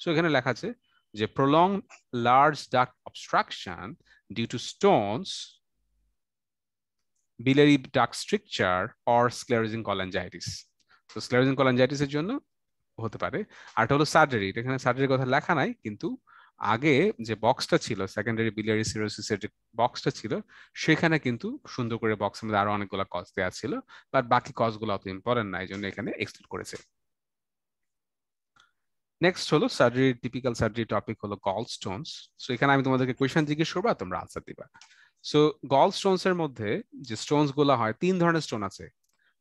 সো এখানে লেখা আছে যে prolong large duct obstruction due to stones biliary duct stricture or sclerosing cholangitis. তো স্ক্লেরোজিং কলাঞ্জাইটিসের জন্য হতে পারে আর আরটা হলো সার্জারি এখানে সার্জারির কথা লেখা নাই কিন্তু আগে যে বক্সটা ছিল সেকেন্ডারি বিলিয়ারি সিরোসিসের যে বক্সটা ছিল সেখানে কিন্তু সুন্দর করে বক্সের মধ্যে আরো অনেকগুলো কজ দেওয়া ছিল বাট বাকি কজগুলো অত ইম্পর্টেন্ট না এই জন্য এখানে এক্সক্লুড করেছে নেক্সট হলো সার্জারি টিপিক্যাল সার্জারি টপিক হলো গল স্টোনস সো এখানে আমি তোমাদেরকে কোয়েশ্চেন জিজ্ঞেস করবো তোমরা আনসার দিবা সো গল স্টোনস এর মধ্যে যে স্টোনস গুলো হয় তিন ধরনের স্টোন আছে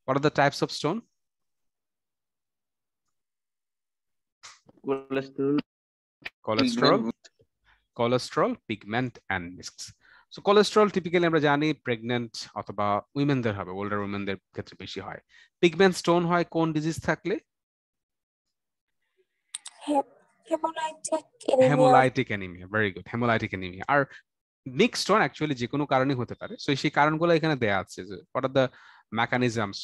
what are the types of stone cholesterol cholesterol pigment and mixed so cholesterol typically আমরা জানি প্রেগনেন্ট অথবা উইমেনদের হবে ওল্ডার উইমেনদের ক্ষেত্রে বেশি হয় পিগমেন্ট স্টোন হয় কোন ডিজিজ থাকলে haemolytic anaemia very good haemolytic anaemia আর মিক্স স্টোন অ্যাকচুয়ালি যে কোনো কারণে হতে পারে সো সেই কারণগুলো এখানে দেয়া আছে যে what are the mechanisms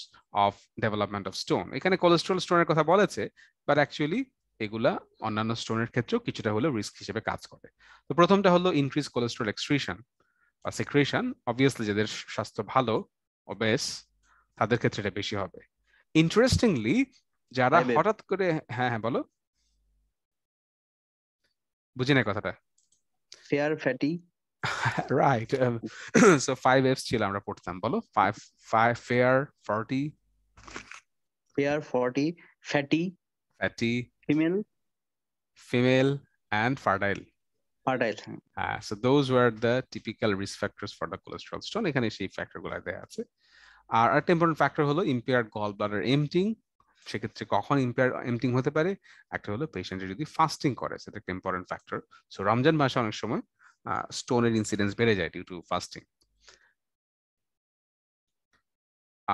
of development of stone এখানে কোলেস্ট্রল স্টোনের কথা বলেছে বাট অ্যাকচুয়ালি এগুলা অন্যান্য স্টোনের ক্ষেত্রেও কিছুটা হলেও রিস্ক হিসেবে কাজ করে তো প্রথমটা হলো ইনক্রিজ কোলেস্ট্রল এক্সক্রিশন বা সিক্রিশন অবভিয়াসলি যাদের স্বাস্থ্য ভালো ওবেস তাদের ক্ষেত্রে এটা বেশি হবে ইন্টারেস্টিংলি যারা হঠাৎ করে হ্যাঁ হ্যাঁ বলো বুঝি না কথাটা fair fatty right so five Fs ছিল আমরা পড়তাম বলো five five fair forty fair forty fatty a female female Female and fertile. Fertile. হ্যাঁ so those were the typical risk factors for the cholesterol stone এখানে সেই ফ্যাক্টর গুলো দেয়া আছে আর একটা ইম্পর্টেন্ট ফ্যাক্টর হলো ইম্পেয়ার্ড গল ব্লাডার এমটিং সেক্ষেত্রে কখন ইম্পেয়ার এমটিং হতে পারে একটা হলো পেশেন্টে যদি ফাস্টিং করে সেটা একটা ফ্যাক্টর সো রমজান মাসে অনেক সময় স্টোনের ইনসিডেন্স বেড়ে যায় ডিউ টু ফাস্টিং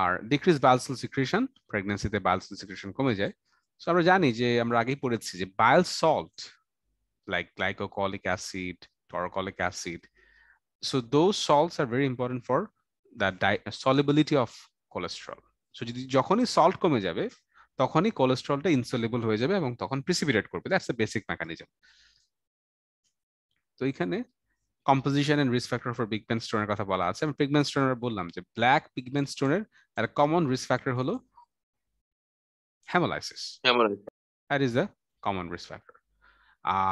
আর ডিক্রিজ বালসেল সিক্রেশন প্রেগনেন্সিতে বালসেল সিক্রেশন কমে যায় সো আমরা জানি যে আমরা আগেই পড়েছি যে bile salt like glycocholic acid taurocholic acid so those salts are very important for the solubility of cholesterol. যদি যখনই সল্ট কমে যাবে তখনই কোলেস্ট্রলটা ইনসলেবল হয়ে যাবে এবং তখন প্রিসিপিটেট করবে দ্যাটস দ্য বেসিক মেকানিজম তো এখানে composition and risk factor for pigment স্টোনের কথা বলা আছে আমি পিগমেন্ট স্টোনের বললাম যে ব্ল্যাক পিগমেন্ট স্টোনের একটা কমন রিস্ক ফ্যাক্টর হলো haemolysis that is the common risk factor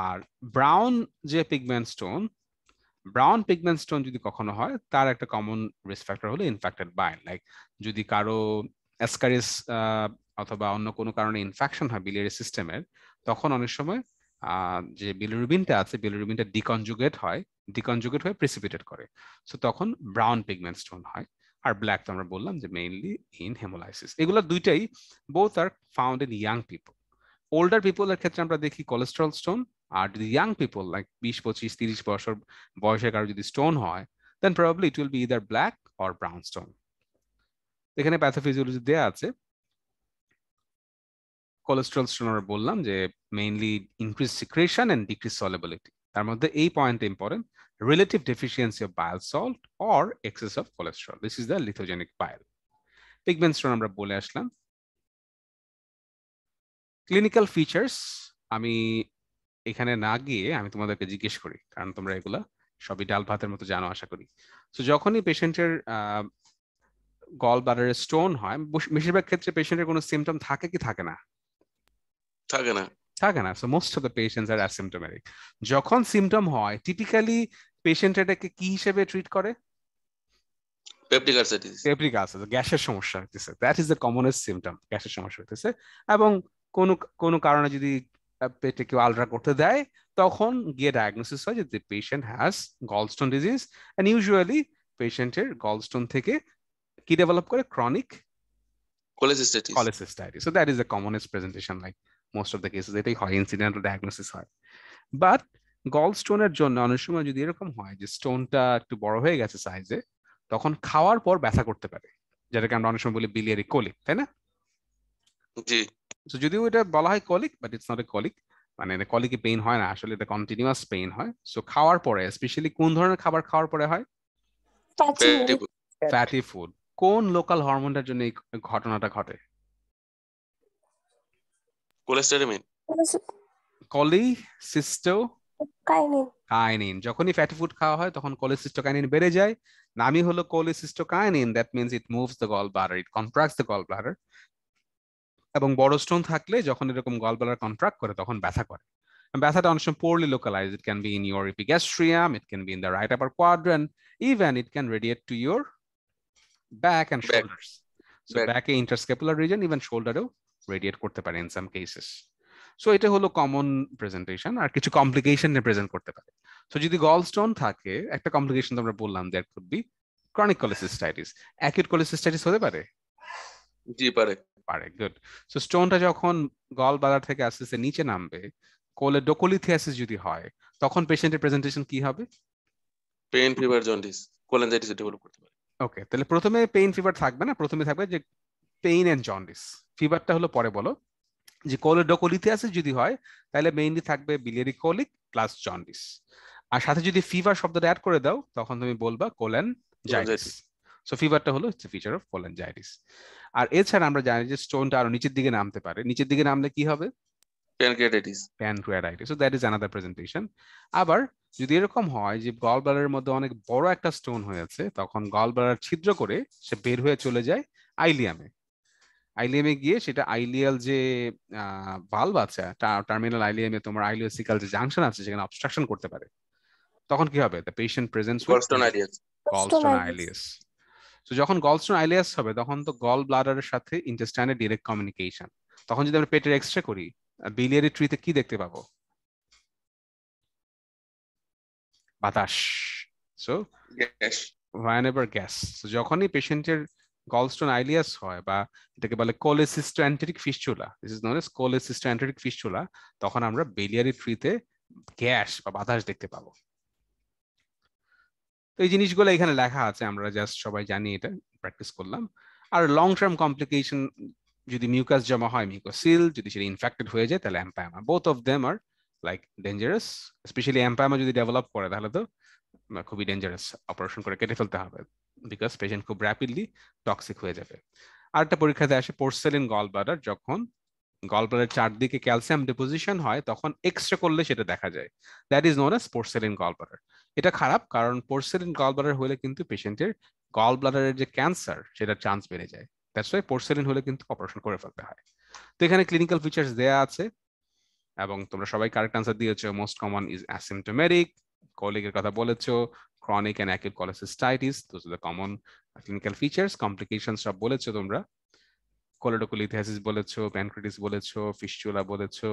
আর ব্রাউন যে pigment stone brown pigment stone যদি কখনো হয় তার একটা কমন রিস্ক ফ্যাক্টর হলো ইনফেক্টেড বাইন লাইক যদি কারো অ্যাসকারিস অথবা অন্য কোনো কারণে ইনফেকশন হয় বিলিয়ারি সিস্টেমের তখন অনেক সময় যে বিলিরুবিনটা আছে বিলিরুবিনটা ডিকনজুগেট হয় ডিকনজুগেট হয়ে প্রেসিপিটেট করে সো তখন ব্রাউন পিগমেন্ট স্টোন হয় আর ব্ল্যাক তো আমরা বললাম যে মেইনলি ইন হেমোলাইসিস এগুলো দুইটাই both are found in young people older পিপলের ক্ষেত্রে আমরা দেখি কোলেস্ট্রল স্টোন আর যদি ইয়াং পিপল লাইক বিশ পঁচিশ তিরিশ বছর বয়সে কারো যদি স্টোন হয় then probably it will be either black or brown stone এখানে প্যাথোফিজিওলজি দেওয়া আছে কোলেস্ট্রল স্টোন আমরা বললাম যে mainly increase secretion and decrease solubility তার মধ্যে এই point important relative deficiency of bile salt or excess of cholesterol. This is the lithogenic bile. Pigment stone আমরা বলে আসলাম ক্লিনিক্যাল ফিচার্স আমি এখানে না গিয়ে আমি তোমাদেরকে জিজ্ঞেস করি কারণ তোমরা এগুলা সবই ডাল ভাতের মতো জানো আশা করি তো যখনই পেশেন্টের গল ব্লাডারে স্টোন হয় বেশিরভাগ ক্ষেত্রে পেশেন্টের কোনো সিমটম থাকে কি থাকে না থাকে না থাকে না so most of the patients are asymptomatic যখন সিমটম হয় টিপিক্যালি পেশেন্ট এটাকে কি হিসেবে ট্রিট করে পেপটিক আর্সাইটিস গ্যাসের সমস্যা হইতেছে that is the commonest symptom গ্যাসের সমস্যা হইতেছে এবং কোন কোন কারণে যদি পেটে কেউ আলট্রা করতে দেয় তখন গিয়ে ডায়াগনোসিস হয় যে patient has gallstone disease and usually পেশেন্টের গলস্টোন থেকে কি ডেভেলপ করে chronic cholecystitis. Cholecystitis. So that is the commonest presentation like most of the cases এটাই হয় ইনসিডেন্টাল ডায়াগনোসিস হয় বাট গল স্টোনের জন্য অনেক সময় যদি এরকম হয় যে স্টোনটা একটু বড় হয়ে গেছে সাইজে তখন খাওয়ার পর ব্যথা করতে পারে যেটাকে আমরা অনেক সময় বলি বিলিয়ারি কলিক তাই না জি যদিও এটা বলা হয় colic but it's not a colic মানে কলিকে পেইন হয় না আসলে এটা কন্টিনিউয়াস পেইন হয় সো খাওয়ার পরে স্পেশালি কোন ধরনের খাবার খাওয়ার পরে হয় ফ্যাটি ফুড কোন লোকাল হরমোনটার জন্য এই ঘটনাটা ঘটে কোলেস্টারামিন কলিসিস্টো কাইনিন কাইনিন যখনই ফ্যাটি ফুড খাওয়া হয় তখন কোলেসিস্টোকাইনিন বেড়ে যায় নামই হলো cholecystokinin that means it moves the gall bladder it contracts the gall bladder এবং বড় স্টোন থাকলে যখন এরকম গল ব্লাডার কন্ট্রাক্ট করে তখন ব্যথা করে ব্যথাটা অনেক সময় poorly localise it can be in your epigastrium it can be in the right upper quadrant even it can radiate to your back and shoulders so ব্যাকে ইন্টারস্কেপুলার রিজন ইভেন শোল্ডারেও রেডিয়েট করতে পারে ইন সাম কেসেস সো এটা হলো কমন প্রেজেন্টেশন আর কিছু কমপ্লিকেশন রিপ্রেজেন্ট করতে পারে সো যদি গল স্টোন থাকে একটা কমপ্লিকেশন তো আমরা বললাম that could be chronic cholecystitis acute cholecystitis হতে পারে জি পারে পারে গুড সো স্টোনটা যখন গল বাদার থেকে আস্তে আস্তে নিচে নামবে কোলে ডোকোলিথিয়াসিস যদি হয় তখন পেশেন্টের প্রেজেন্টেশন কি হবে pain fever jaundice cholangitis develop করতে পারে ওকে তাহলে প্রথমে পেইন ফিভার থাকবে না প্রথমে থাকবে যে পেইন অ্যান্ড জন্ডিস ফিভারটা হলো পরে বলো যে কোলোডোকোলিথিয়াসিস যদি হয় তাহলে মেইনলি থাকবে বিলিয়ারি কোলিক প্লাস জন্ডিস আর সাথে যদি ফিভার শব্দটা অ্যাড করে দাও তখন তুমি বলবা কোলেন জাইডিস সো ফিভারটা হলো it's feature of cholangitis আর এছাড়া আমরা জানি যে স্টোনটা আরো নিচের দিকে নামতে পারে নিচের দিকে নামলে কি হবে pancreatitis pancreatitis so that is another presentation আবার যদি এরকম হয় যে গল ব্লাডারের মধ্যে অনেক বড় একটা স্টোন হয়েছে তখন গল ব্লাডার ছিদ্র করে সে বের হয়ে চলে যায় আইলিয়ামে এ গিয়ে সেটা আইলিয়াল যে ভাল্ব আছে টার্মিনাল এ তোমার আইলিওসিকাল যে জাংশন আছে সেখানে অবস্ট্রাকশন করতে পারে তখন কি হবে the patient presents gallstone ileus gallstone ileus যখন গলস্টোন আইলিয়াস হবে তখন তো গল ব্লাডারের সাথে ইন্টেস্টাইনের ডাইরেক্ট কমিউনিকেশন তখন যদি আমরা পেটের এক্সরে করি বিলিয়ারি ট্রিতে কি দেখতে পাবো বাতাস সো গ্যাস ভায়ানেবার গ্যাস যখনই পেশেন্টের গলস্টোন আইলিয়াস হয় বা এটাকে বলে cholecystenteric fistula this is known as cholecystenteric fistula তখন আমরা বেলিয়ারি ট্রিতে গ্যাস বা বাতাস দেখতে পাবো তো এই জিনিসগুলো এখানে লেখা আছে আমরা জাস্ট সবাই জানি এটা প্র্যাকটিস করলাম আর লং টার্ম কমপ্লিকেশন যদি মিউকাস জমা হয় মিউকোসিল যদি সেটা ইনফেক্টেড হয়ে যায় তাহলে empyema both of them are like dangerous specially empyema যদি ডেভেলপ করে তাহলে তো খুবই ডেঞ্জারাস অপারেশন করে কেটে ফেলতে হবে বিকজ পেশেন্ট খুব র্যাপিডলি টক্সিক হয়ে যাবে আরেকটা পরীক্ষাতে আসে পোর্সেলিন গল ব্লাডার যখন গল ব্লাডার চারদিকে ক্যালসিয়াম ডিপোজিশন হয় তখন এক্সরে করলে সেটা দেখা যায় that is known as porcelain gall bladder এটা খারাপ কারণ পোর্সেলিন গল ব্লাডার হলে কিন্তু পেশেন্টের গল ব্লাডারের যে ক্যান্সার সেটার চান্স বেড়ে যায় দ্যাটস ওয়াই পোর্সেলিন হলে কিন্তু অপারেশন করে ফেলতে হয় তো এখানে ক্লিনিক্যাল ফিচার্স দেয়া আছে এবং তোমরা সবাই কারেক্ট আনসার দিয়েছো মোস্ট কমন ইজ অ্যাসিমটোমেটিক কলিগের কথা বলেছো chronic and acute cholecystitis those are the common clinical features complications সব বলেছো তোমরা কোলোডোকোলিথিয়াসিস বলেছো প্যানক্রিটিস বলেছো ফিস্টুলা বলেছো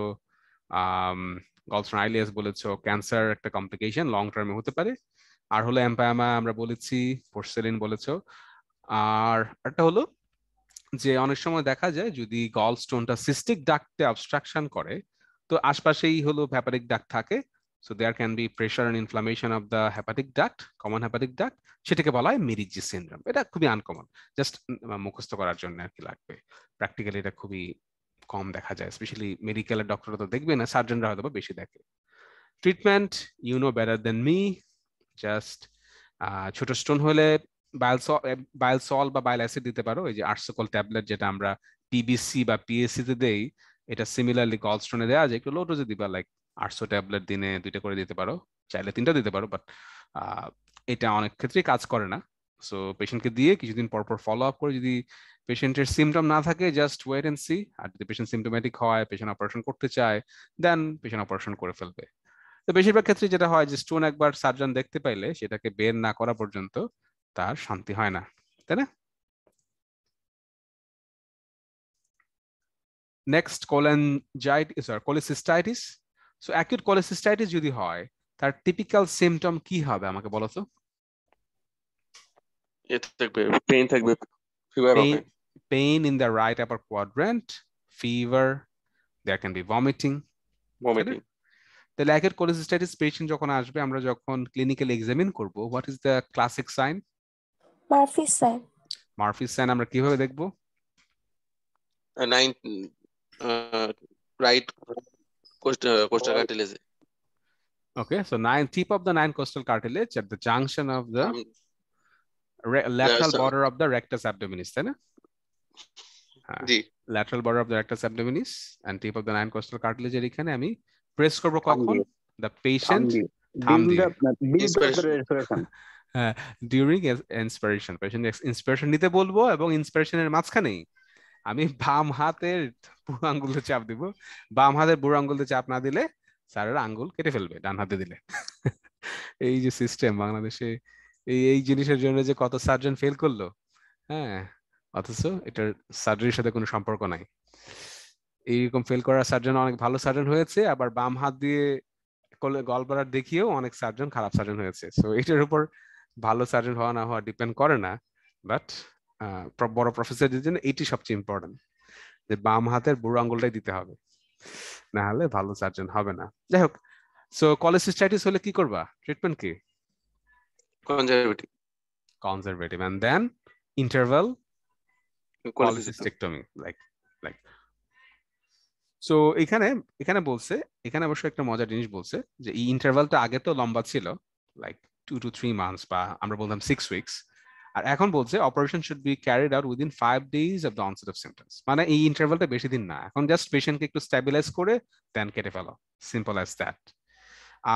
গলসন আইলিয়াস বলেছো ক্যান্সার একটা কমপ্লিকেশন লং টার্মে হতে পারে আর হলো এম্পায়ামা আমরা বলেছি পোর্সেলিন বলেছো আর একটা হলো যে অনেক সময় দেখা যায় যদি গল স্টোনটা সিস্টিক ডাকতে অবস্ট্রাকশন করে তো আশপাশেই হলো ভ্যাপারিক ডাক থাকে so there can be pressure and inflammation of the hepatic duct common hepatic duct সেটাকে বলা হয় মেরিজি সিনড্রোম এটা খুবই আনকমন জাস্ট মুখস্থ করার জন্য আর কি লাগবে প্র্যাকটিক্যালি এটা খুবই কম দেখা যায় স্পেশালি মেডিকেলের ডক্টর তো দেখবে না সার্জনরা হয়তো বেশি দেখে treatment you know better than me just ছোট স্টোন হলে বায়াল সল বা বায়াল অ্যাসিড দিতে পারো এই যে আর্সকল ট্যাবলেট যেটা আমরা পিবিসি বা পিএসসি তে দেই এটা সিমিলারলি গলস্টোনে দেওয়া যায় একটু লো দিবা লাইক আটশো ট্যাবলেট দিনে দুইটা করে দিতে পারো চাইলে তিনটা দিতে পারো বাট এটা অনেক ক্ষেত্রেই কাজ করে না সো পেশেন্টকে দিয়ে কিছুদিন পর পর ফলো আপ করে যদি পেশেন্টের সিমটম না থাকে জাস্ট ওয়েট এন্ড সি আর যদি পেশেন্ট সিমটোম্যাটিক হয় পেশেন্ট অপারেশন করতে চায় দেন পেশেন্ট অপারেশন করে ফেলবে তো বেশিরভাগ ক্ষেত্রে যেটা হয় যে স্টোন একবার সার্জন দেখতে পাইলে সেটাকে বের না করা পর্যন্ত তার শান্তি হয় না তাই না next cholangitis sorry cholecystitis so acute cholecystitis যদি হয় তার টিপিক্যাল সিমটম কি হবে আমাকে বলো তো থাকবে পেইন থাকবে ফিভার হবে pain in the right upper quadrant fever there can be vomiting vomiting তাহলে অ্যাকিউট কোলেসিস্টাইটিস পেশেন্ট যখন আসবে আমরা যখন ক্লিনিক্যাল এক্সামিন করব what is the classic sign Murphy sign Murphy sign আমরা কিভাবে দেখব right uh, Coastal, coastal cartilage. Okay, so nine tip of the nine coastal cartilage at the junction of the um, lateral yeah, border of the rectus abdominis. Then, uh, lateral border of the rectus abdominis and tip of the nine coastal cartilage. এর এখানে আমি press করব the patient During inspiration, patient inspiration, patient inspiration inspiration, বলবো এবং ইন্সপিরেশনের মাঝখানেই আমি বাম হাতের বুড়ো আঙ্গুলে চাপ দিব বাম হাতের বুড়ো আঙ্গুলতে চাপ না দিলে স্যারের আঙ্গুল কেটে ফেলবে ডান হাতে দিলে এই যে সিস্টেম বাংলাদেশে এই এই জিনিসের জন্য যে কত সার্জন ফেল করলো হ্যাঁ অথচ এটার সার্জারির সাথে কোনো সম্পর্ক নাই এইরকম ফেল করা সার্জন অনেক ভালো সার্জন হয়েছে আবার বাম হাত দিয়ে করার দেখিয়েও অনেক সার্জন খারাপ সার্জন হয়েছে সো এটার উপর ভালো সার্জন হওয়া না হওয়া ডিপেন্ড করে না বাট বড় প্রফেসর জন্য এটি সবচেয়ে ইম্পর্টেন্ট যে বাম হাতের বুড়ো আঙ্গুলটাই দিতে হবে না হলে ভালো সার্জন হবে না যাই হোক সো কলেসিস্টাইটিস হলে কি করবা ট্রিটমেন্ট কি conservative conservative and then interval cholecystectomy like like so এখানে এখানে বলছে এখানে অবশ্য একটা মজার জিনিস বলছে যে এই ইন্টারভালটা আগে তো লম্বা ছিল like two two three months বা আমরা বলতাম সিক্স উইকস আর এখন বলছে operation should be carried out within five days of the onset of symptoms মানে এই ইন্টারভেলটা বেশি দিন না এখন জাস্ট পেশেন্টকে একটু স্ট্যাবিলাইজ করে দেন কেটে ফেলো সিম্পল অ্যাজ দ্যাট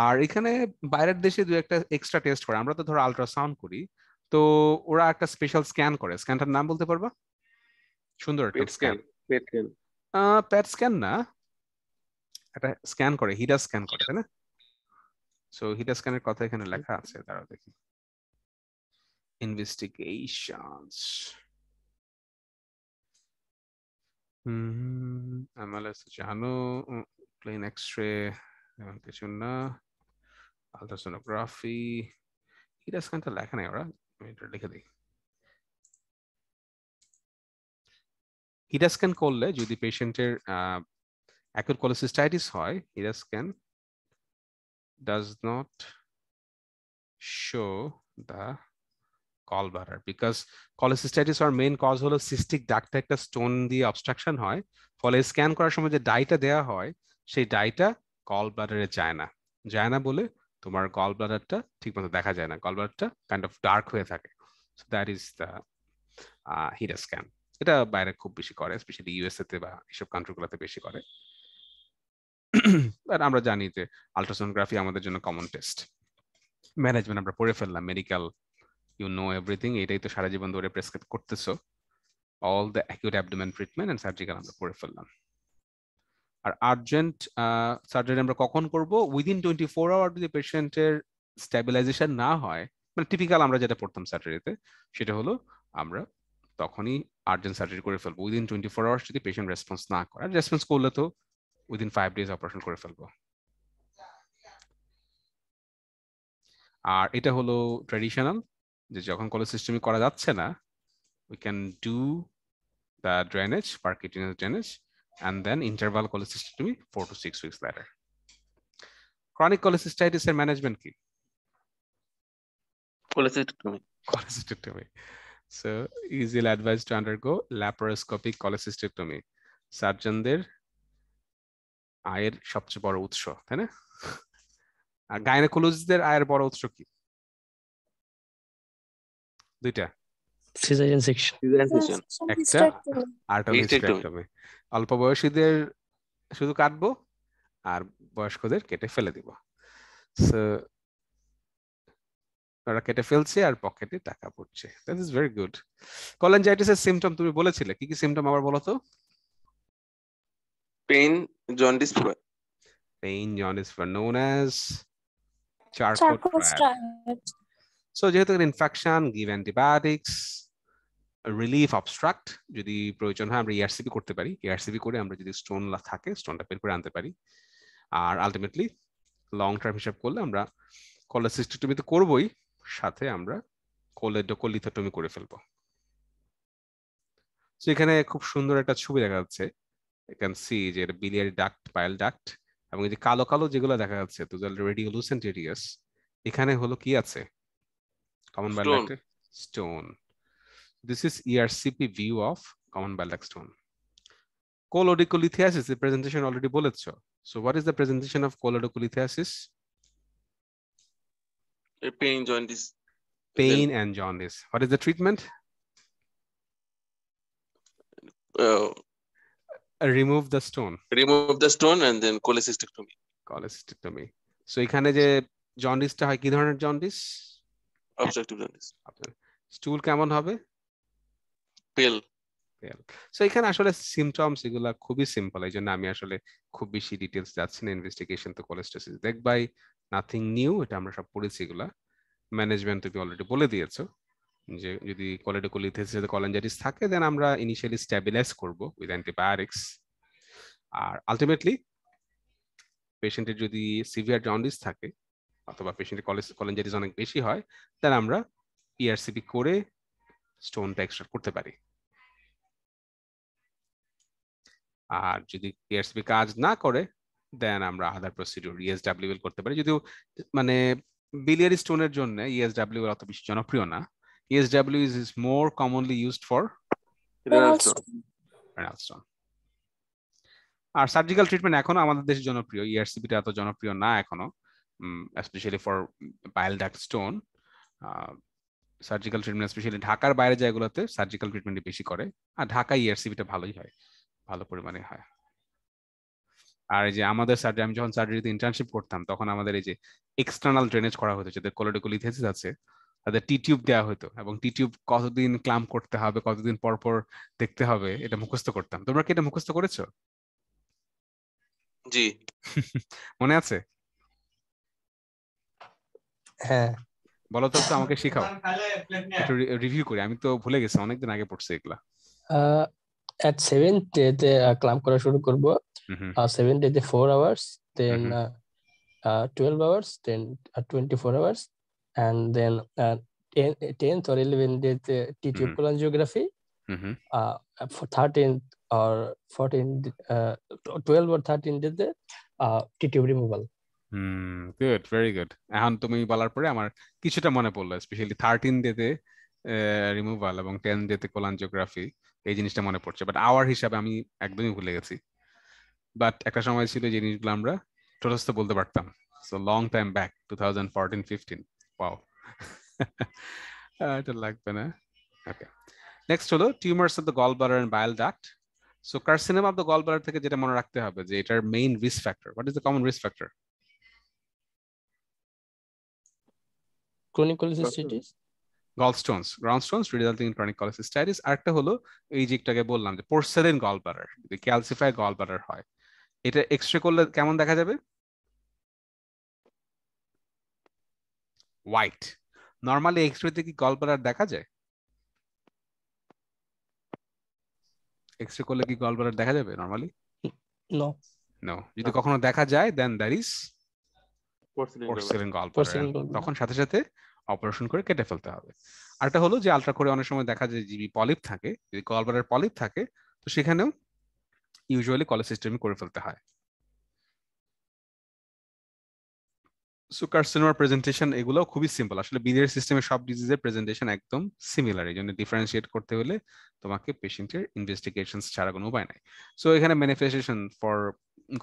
আর এখানে বাইরের দেশে দু একটা এক্সট্রা টেস্ট করে আমরা তো ধরো আলট্রাসাউন্ড করি তো ওরা একটা স্পেশাল স্ক্যান করে স্ক্যানটার নাম বলতে পারবা সুন্দর একটা স্ক্যান প্যাট স্ক্যান না একটা স্ক্যান করে হিডা স্ক্যান করে তাই না সো হিডা স্ক্যানের কথা এখানে লেখা আছে দাঁড়াও দেখি investigations. Mm -hmm. plain X-ray, ultrasonography. It has kind of like an error. HIDA scan করলে যদি পেশেন্টের অ্যাকুট কোলোসিস্টাইটিস হয় does can does not show the gallbladder because cholecystitis আর মেইন কজ হলো সিস্টিক ডাক্তার একটা স্টোন দিয়ে অবস্ট্রাকশন হয় ফলে স্ক্যান করার সময় যে ডাইটা দেয়া হয় সেই ডাইটা গলব্লাডারে যায় না যায় না বলে তোমার ঠিক ঠিকমতো দেখা যায় না গলব্লাডারটা কাইন্ড অফ ডার্ক হয়ে থাকে সো দ্যাট ইজ দ্য হিরা স্ক্যান এটা বাইরে খুব বেশি করে স্পেশালি ইউএসএ তে বা এইসব কান্ট্রিগুলোতে বেশি করে বাট আমরা জানি যে আলট্রাসোনোগ্রাফি আমাদের জন্য কমন টেস্ট ম্যানেজমেন্ট আমরা পড়ে ফেললাম মেডিকেল ইউ নো এভরিথিং এটাই তো সারা জীবন ধরে প্রেসক্রাইব করতেছো all the acute abdomen treatment and surgical আমরা করে ফেললাম আর আর্জেন্ট সার্জারি আমরা কখন করব উইদিন টোয়েন্টি ফোর আওয়ার যদি পেশেন্টের স্ট্যাবিলাইজেশন না হয় মানে টিপিক্যাল আমরা যেটা পড়তাম সার্জারিতে সেটা হলো আমরা তখনই আর্জেন্ট সার্জারি করে ফেলবো উইদিন টোয়েন্টি ফোর আওয়ার্স যদি পেশেন্ট রেসপন্স না করে আর রেসপন্স করলে তো উইদিন ফাইভ ডেজ অপারেশন করে ফেলবো আর এটা হলো ট্র্যাডিশনাল যে যখন কলেজ সিস্টেমে করা যাচ্ছে না we can do the drainage percutaneous drainage and then interval cholecystectomy four to six weeks later chronic cholecystitis এর ম্যানেজমেন্ট কি cholecystectomy so easily advise to undergo laparoscopic cholecystectomy সার্জনদের আয়ের সবচেয়ে বড় উৎস তাই না আর গাইনোকোলজিদের আয়ের বড় উৎস কি দুইটা সিজারিয়ান সেকশন একটা আরটা হিস্টেরেক্টমি অল্প বয়সীদের শুধু কাটবো আর বয়স্কদের কেটে ফেলে দিব সো ওরা কেটে ফেলছে আর পকেটে টাকা পড়ছে that is very good cholangitis এর সিম্পটম তুমি বলেছিলে কি কি সিম্পটম আবার বলো তো pain jaundice fever pain jaundice fever known as Charcot so যেহেতু infection give antibiotics relief obstruct যদি প্রয়োজন হয় আমরা ইয়ারসিপি e করতে পারি ইয়ারসিপি e করে আমরা যদি স্টোন থাকে স্টোনটা বের করে আনতে পারি আর আলটিমেটলি লং টার্ম হিসাব করলে আমরা কলের কলেসিস্টেটমি তো করবই সাথে আমরা কলের কোলেডোকোলিথোটমি করে ফেলবো সো এখানে খুব সুন্দর একটা ছবি দেখা যাচ্ছে ক্যান সি যে এটা বিলিয়ারি ডাক্ট পাইল ডাক্ট এবং যে কালো কালো যেগুলো দেখা যাচ্ছে তো রেডিওলুসেন্ট এরিয়াস এখানে হলো কি আছে common stone. duct stone. This is ERCP view of common duct stone. Colodicolithiasis, the presentation already bullet So what is the presentation of colodicolithiasis? A pain, jaundice. Pain then, and jaundice. What is the treatment? Uh, remove the stone. Remove the stone and then cholecystectomy. Cholecystectomy. So এখানে যে jaundice হয় কি ধরনের jaundice? অবজেক্টিভ জার্নালিস্ট স্টুল কেমন হবে পেল পেল সো এখানে আসলে সিমটমস এগুলা খুবই সিম্পল এই জন্য আমি আসলে খুব বেশি ডিটেলস যাচ্ছি না ইনভেস্টিগেশন তো দেখ বাই নাথিং নিউ এটা আমরা সব পড়েছি এগুলা ম্যানেজমেন্ট তুমি অলরেডি বলে দিয়েছো যে যদি কলিডোকোলিথেসিস কলেঞ্জারিস থাকে দেন আমরা ইনিশিয়ালি স্ট্যাবিলাইজ করব উইথ অ্যান্টিবায়োটিক্স আর আলটিমেটলি পেশেন্টের যদি সিভিয়ার জন্ডিস থাকে অথবা পেশেন্টের কলেজ কলেঞ্জারিজ অনেক বেশি হয় তাহলে আমরা পিআরসিপি e করে স্টোনটা এক্সট্রাক্ট করতে পারি আর যদি পিআরসিপি e কাজ না করে দেন আমরা আদার প্রসিডিউর ইএসডাব্লিউ এল করতে পারি যদিও মানে বিলিয়ারি স্টোনের জন্য ইএসডাব্লিউ এল অত বেশি জনপ্রিয় না ESW is is more commonly used for renal stone আর সার্জিক্যাল ট্রিটমেন্ট এখনো আমাদের দেশে জনপ্রিয় ইআরসিপিটা e এত জনপ্রিয় না এখনো um, especially for bile duct stone uh, surgical treatment specially ঢাকার বাইরে জায়গাগুলোতে সার্জিক্যাল ট্রিটমেন্ট বেশি করে আর ঢাকায় e টা ভালোই হয় ভালো পরিমাণে হয় আর এই যে আমাদের সার্জারি আমি যখন সার্জারিতে ইন্টার্নশিপ করতাম তখন আমাদের এই যে এক্সটার্নাল ড্রেনেজ করা হতো যাদের কোলোডোকোলিথেসিস আছে তাদের টি টিউব দেওয়া হতো এবং টি টিউব কতদিন ক্লাম করতে হবে কতদিন পর পর দেখতে হবে এটা মুখস্থ করতাম তোমরা কি এটা মুখস্থ করেছো জি মনে আছে হ্যাঁ বলো তো আমাকে শেখাও একটু রিভিউ করি আমি তো ভুলে গেছি অনেকদিন আগে পড়ছি এগুলা at 7 তে ক্লাম করা শুরু করব আর 7 ডেতে 4 hours then twelve hours then four hours and then 10th or 11th ডেতে টিটিউব কোলাঞ্জিওগ্রাফি for 13th or 14 uh, 12 or 13 ডেতে T tube removal hmm good very good এখন তুমি বলার পরে আমার কিছুটা মনে পড়লো স্পেশালি থার্টিন ডেতে রিমুভাল এবং টেন ডেতে কোলাঞ্জিওগ্রাফি এই জিনিসটা মনে পড়ছে বাট আওয়ার হিসাবে আমি একদমই ভুলে গেছি বাট একটা সময় ছিল যে জিনিসগুলো আমরা টোটালস্থ বলতে পারতাম so long time back two thousand fourteen fifteen পাও এটা লাগবে না ওকে নেক্সট হলো tumours of the gall bladder and bile duct so carcinoma of the gall bladder থেকে যেটা মনে রাখতে হবে যে এটার main risk factor what is the common risk factor chronic cholecystitis gallstones ground stones resulting in chronic cholecystitis আরেকটা হলো এই যে একটাকে বললাম যে পোর্সেলেন গল ব্লাডার যদি ক্যালসিফাই গল ব্লাডার হয় এটা এক্সরে করলে কেমন দেখা যাবে হোয়াইট নর্মালি এক্সরেতে কি গল ব্লাডার দেখা যায় এক্সরে করলে কি গল ব্লাডার দেখা যাবে নর্মালি নো নো যদি কখনো দেখা যায় দেন দ্যাট ইজ তখন সাথে সাথে অপারেশন করে কেটে ফেলতে হবে আর একটা হলো যে আলট্রা করে অনেক সময় দেখা যায় জিবি পলিপ থাকে যদি গলবারের পলিপ থাকে তো সেখানেও ইউজুয়ালি সিস্টেম করে ফেলতে হয় সুকার কার্সিনোমার প্রেজেন্টেশন এগুলো খুবই সিম্পল আসলে বিলিয়ারি সিস্টেমে সব ডিজিজের প্রেজেন্টেশন একদম সিমিলার এই জন্য ডিফারেন্সিয়েট করতে হলে তোমাকে পেশেন্টের ইনভেস্টিগেশন ছাড়া কোনো উপায় নাই সো এখানে ম্যানিফেস্টেশন ফর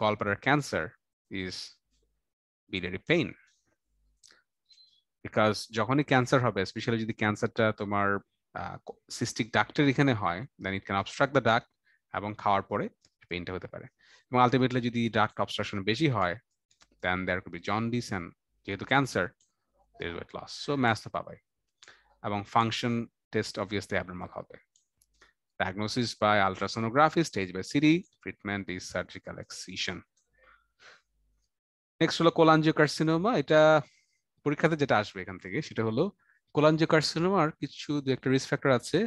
গলপারের cancer is biliary pain because যখনই ক্যান্সার হবে স্পেশালি যদি ক্যান্সারটা তোমার সিস্টিক ডাক্টের এখানে হয় then it can obstruct the duct এবং খাওয়ার পরে পেইনটা হতে পারে এবং আলটিমেটলি যদি ডাক্ট অবস্ট্রাকশন বেশি হয় then there could be jaundice and যেহেতু cancer there weight loss so much তো পাবাই এবং ফাংশন টেস্ট অবভিয়াসলি অ্যাবনর্মাল হবে diagnosis by ultrasonography, stage by city, treatment is surgical excision. Next হলো কোলাঞ্জিও কার্সিনোমা এটা পরীক্ষাতে যেটা আসবে এখান থেকে সেটা হলো কোলাঞ্জিও কার্সিনোমার কিছু দু একটা রিস্ক ফ্যাক্টর আছে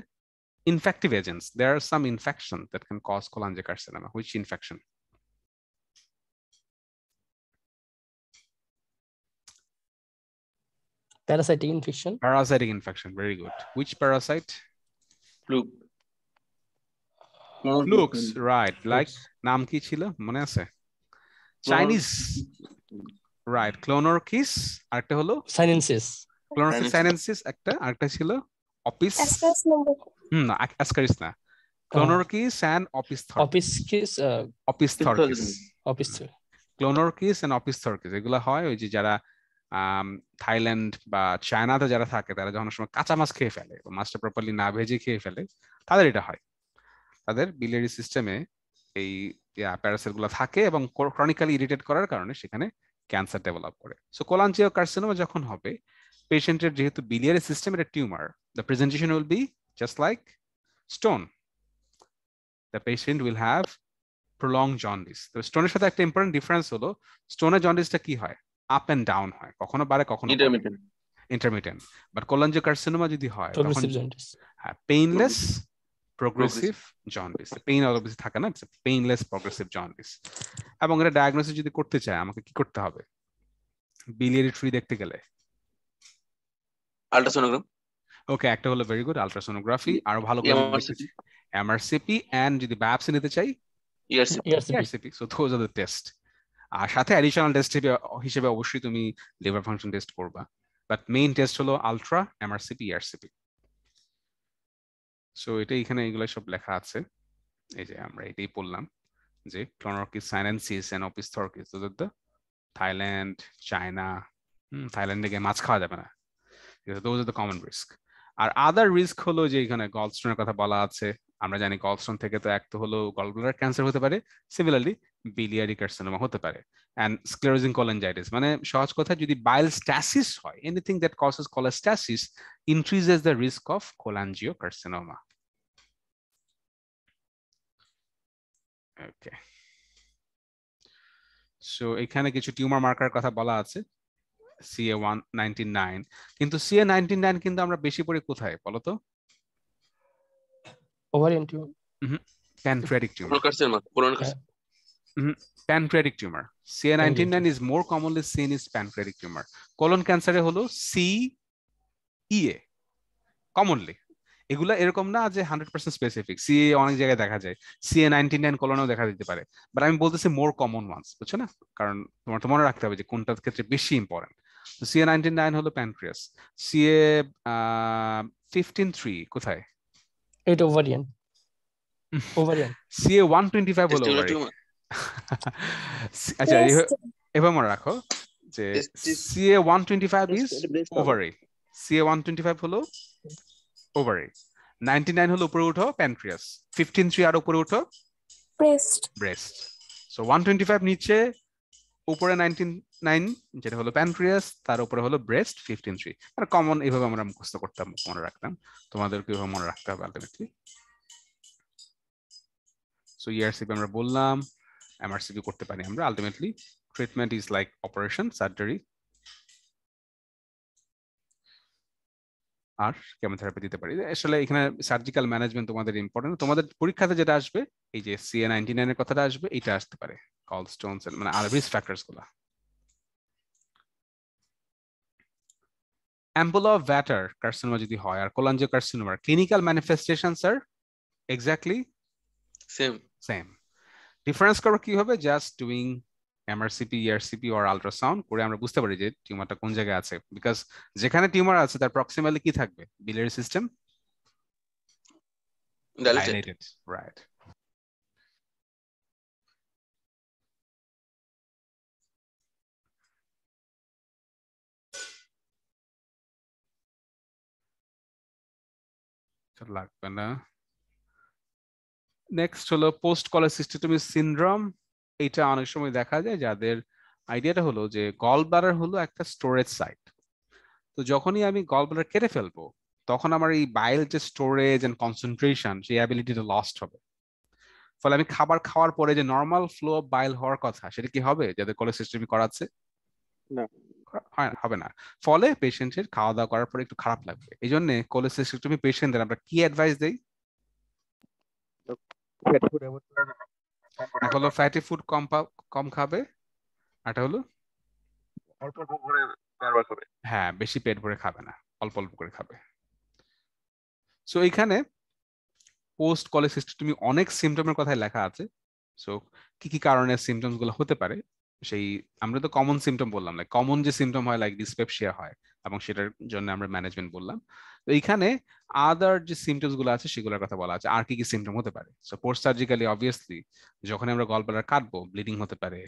infective agents they are some infection that can cause cholangiocarcinoma which infection parasitic infection parasitic infection very good which parasite flu flukes right like নাম কি ছিল মনে আছে চাইনিজ রাইট ক্লোনোরকিস আরেকটা হলো সাইনেন্সিস ক্লোনোরকিস সাইনেন্সিস একটা আরেকটা ছিল অপিস হুম না অ্যাসকারিস না Clonorchis and Opis Opisthorchis Opisthorchis Opis Clonorchis and Opisthorchis এগুলো হয় ওই যে যারা থাইল্যান্ড বা চায়নাতে যারা থাকে তারা যখন সময় কাঁচা মাছ খেয়ে ফেলে মাছটা প্রপারলি না ভেজে খেয়ে ফেলে তাদের এটা হয় তাদের বিলিয়ারি সিস্টেমে এই গুলো থাকে এবং ক্রনিক্যালি ইরিটেট করার কারণে সেখানে ক্যান্সার ডেভেলপ করে সো কোলাঞ্জিও কার্সিনোমা যখন হবে পেশেন্টের যেহেতু বিলিয়ারি সিস্টেম এটা tumour the presentation will be just like stone the patient will have prolong jaundice তো স্টোনের সাথে একটা ইম্পর্টেন্ট ডিফারেন্স হলো স্টোনের জন্ডিসটা কি হয় আপ এন্ড ডাউন হয় কখনো বাড়ে কখনো intermittent intermittent but cholangiocarcinoma যদি হয় পেইনলেস প্রোগ্রেসিভ জন্ডিস পেইন আর থাকে না পেইনলেস প্রোগ্রেসিভ জন্ডিস এবং এটা ডায়াগনোসিস যদি করতে চায় আমাকে কি করতে হবে বিলিয়ারি ট্রি দেখতে গেলে আল্ট্রাসোনোগ্রাম ওকে একটা হলো ভেরি গুড আলট্রাসোনোগ্রাফি আর ভালো করে এমআরসিপি এন্ড যদি বায়োপসি নিতে চাই ERCP so those are the test আর সাথে অ্যাডিশনাল টেস্ট হিসেবে অবশ্যই তুমি লিভার ফাংশন টেস্ট করবা বাট মেইন টেস্ট হলো আলট্রা এমআরসিপি ইআরসিপি সো এটা এখানে এগুলো সব লেখা আছে এই যে আমরা এটাই পড়লাম যে Clonorchis sinensis and Opisthorchis Thailand China থাইল্যান্ডে গিয়ে মাছ খাওয়া যাবে না those are the common risk আর আদার রিস্ক হলো যে এখানে গলস্টোনের কথা বলা আছে আমরা জানি গলস্টোন থেকে তো এক তো হলো গলব্লাডার ক্যান্সার হতে পারে সিমিলারলি বিলিয়ারি কার্সিনোমা হতে পারে অ্যান্ড স্ক্লেরোজিং কলেনজাইটিস মানে সহজ কথা যদি বাইল স্ট্যাসিস হয় anything that causes cholestasis increases the risk of cholangiocarcinoma okay so এখানে কিছু টিউমার মার্কার কথা বলা আছে সিএ ওয়ান নাইন কিন্তু নাইন কিন্তু বেশি পড়ি কোথায় বলো তো tumour pancreatic tumour pancreatic nine more commonly seen is pancreatic tumour colon ক্যান্সারে হলো কমনলি এগুলা এরকম না যে হান্ড্রেড পার্সেন্ট স্পেসিফিক সিএ অনেক জায়গায় দেখা যায় সিএ নাইনটি নাইন কলনেও দেখা দিতে পারে বাট আমি বলতেছি মোর কমন ওয়ান্স বুঝছো না কারণ তোমার তো মনে রাখতে হবে যে কোনটার ক্ষেত্রে বেশি ইম্পর্টেন্ট সিএ নাইনটি নাইন হলো প্যানক্রিয়াস সিএ ফিফটিন থ্রি কোথায় এটা ovarian CA one twenty five হলো আচ্ছা এবার মনে রাখো যে CA one twenty five is ovary CA one twenty five হলো ওভারি নাইনটি নাইন হলো উপরে উঠো প্যানক্রিয়াস ফিফটিন থ্রি আর উপরে উঠো breast breast so one twenty five নিচে উপরে নাইনটিন নাইন যেটা হলো প্যানক্রিয়াস তার উপরে হলো ব্রেস্ট ফিফটিন থ্রি আর কমন এভাবে আমরা মুখস্থ করতাম মনে রাখতাম তোমাদেরকে এভাবে মনে রাখতে হবে আলটিমেটলি সো ইয়ারসিপি আমরা বললাম এমআরসিপি করতে পারি আমরা ultimately treatment is like operation surgery আর কেমন থেরাপি দিতে পারি আসলে এখানে সার্জিক্যাল ম্যানেজমেন্ট তোমাদের ইম্পর্টেন্ট তোমাদের পরীক্ষাতে যেটা আসবে এই যে সিএ নাইনটি এর কথাটা আসবে এটা আসতে পারে কল স্টোনস মানে আরভিস ফ্যাক্টরস গুলা অ্যাম্বুলা ভ্যাটার কার্সিনোমা যদি হয় আর cholangiocarcinoma clinical manifestation sir exactly same same difference করবো কি হবে just doing MRCP ERCP or ultrasound করে আমরা বুঝতে পারি যে টিউমারটা কোন জায়গায় আছে বিকজ যেখানে টিউমার আছে তার প্রক্সিমালি কি থাকবে বিলিয়ারি সিস্টেম লাগবে না নেক্সট হলো পোস্ট কলার সিস্টেটমি সিনড্রোম এটা অনেক সময় দেখা যায় যাদের আইডিয়াটা হলো যে গল ব্লাডার হলো একটা স্টোরেজ সাইট তো যখনই আমি গল ব্লাডার কেটে ফেলবো তখন আমার এই বাইল যে স্টোরেজ এন্ড কনসেন্ট্রেশন সেই অ্যাবিলিটিটা লস্ট হবে ফলে আমি খাবার খাওয়ার পরে যে নর্মাল ফ্লো অফ বাইল হওয়ার কথা সেটা কি হবে যাদের কলে সিস্টেম করাচ্ছে না হবে না ফলে পেশেন্টের খাওয়া দাওয়া করার পরে একটু খারাপ লাগবে এই জন্য কোলেসিস্টেমি পেশেন্টদের আমরা কি অ্যাডভাইস দেই এক হলো ফ্যাটি ফুড কম কম খাবে আরটা হলো অল্প অল্প করে হ্যাঁ বেশি পেট ভরে খাবে না অল্প অল্প করে খাবে সো পোস্ট কলেজ তুমি অনেক সিমটমের কথাই লেখা আছে সো কি কি কারণে সিমটমস গুলো হতে পারে সেই আমরা তো কমন সিমটম বললাম লাইক কমন যে সিমটম হয় লাইক ডিসপেপসিয়া হয় এবং সেটার জন্য আমরা ম্যানেজমেন্ট বললাম তো এখানে আদার যে সিমটমস গুলো আছে সেগুলোর কথা বলা আছে আর কি কি সিমটম হতে পারে সো পোস্ট সার্জিক্যালি অবভিয়াসলি যখন আমরা গলব্লাডার কাটবো ব্লিডিং হতে পারে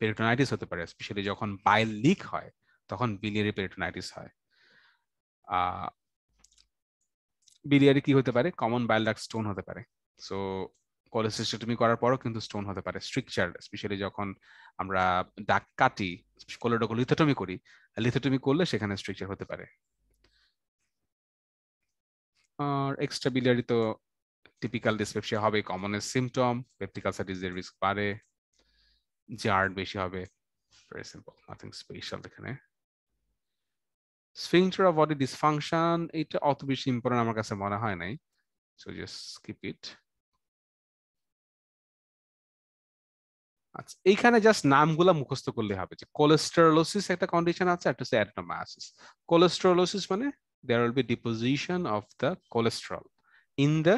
পেরিটোনাইটিস হতে পারে স্পেশালি যখন বাইল লিক হয় তখন বিলিয়ারি পেরিটোনাইটিস হয় বিলিয়ারি কি হতে পারে কমন বাইল ডাক স্টোন হতে পারে সো কোলোসিস্টেটমি করার পরও কিন্তু স্টোন হতে পারে স্ট্রিকচার স্পেশালি যখন আমরা ডাক কাটি কোলোডোকোলিথোটমি করি লিথোটমি করলে সেখানে স্ট্রিকচার হতে পারে আর এক্সট্রা বিলিয়ারি তো টিপিক্যাল ডিসপেপসিয়া হবে কমনের সিমটম পেপটিক্যাল আলসারিজের রিস্ক বাড়ে জার্ড বেশি হবে ভেরি সিম্পল নাথিং স্পেশাল এখানে স্ফিংটার অফ বডি ডিসফাংশন এটা অত বেশি ইম্পর্টেন্ট আমার কাছে মনে হয় নাই সো জাস্ট স্কিপ ইট আচ্ছা এইখানে জাস্ট নামগুলা মুখস্থ করলে হবে যে কোলেস্টেরোলোসিস একটা কন্ডিশন আছে একটা হচ্ছে অ্যাডনোমায়াসিস কোলেস্টেরোলোসিস মানে there will be deposition of the cholesterol in the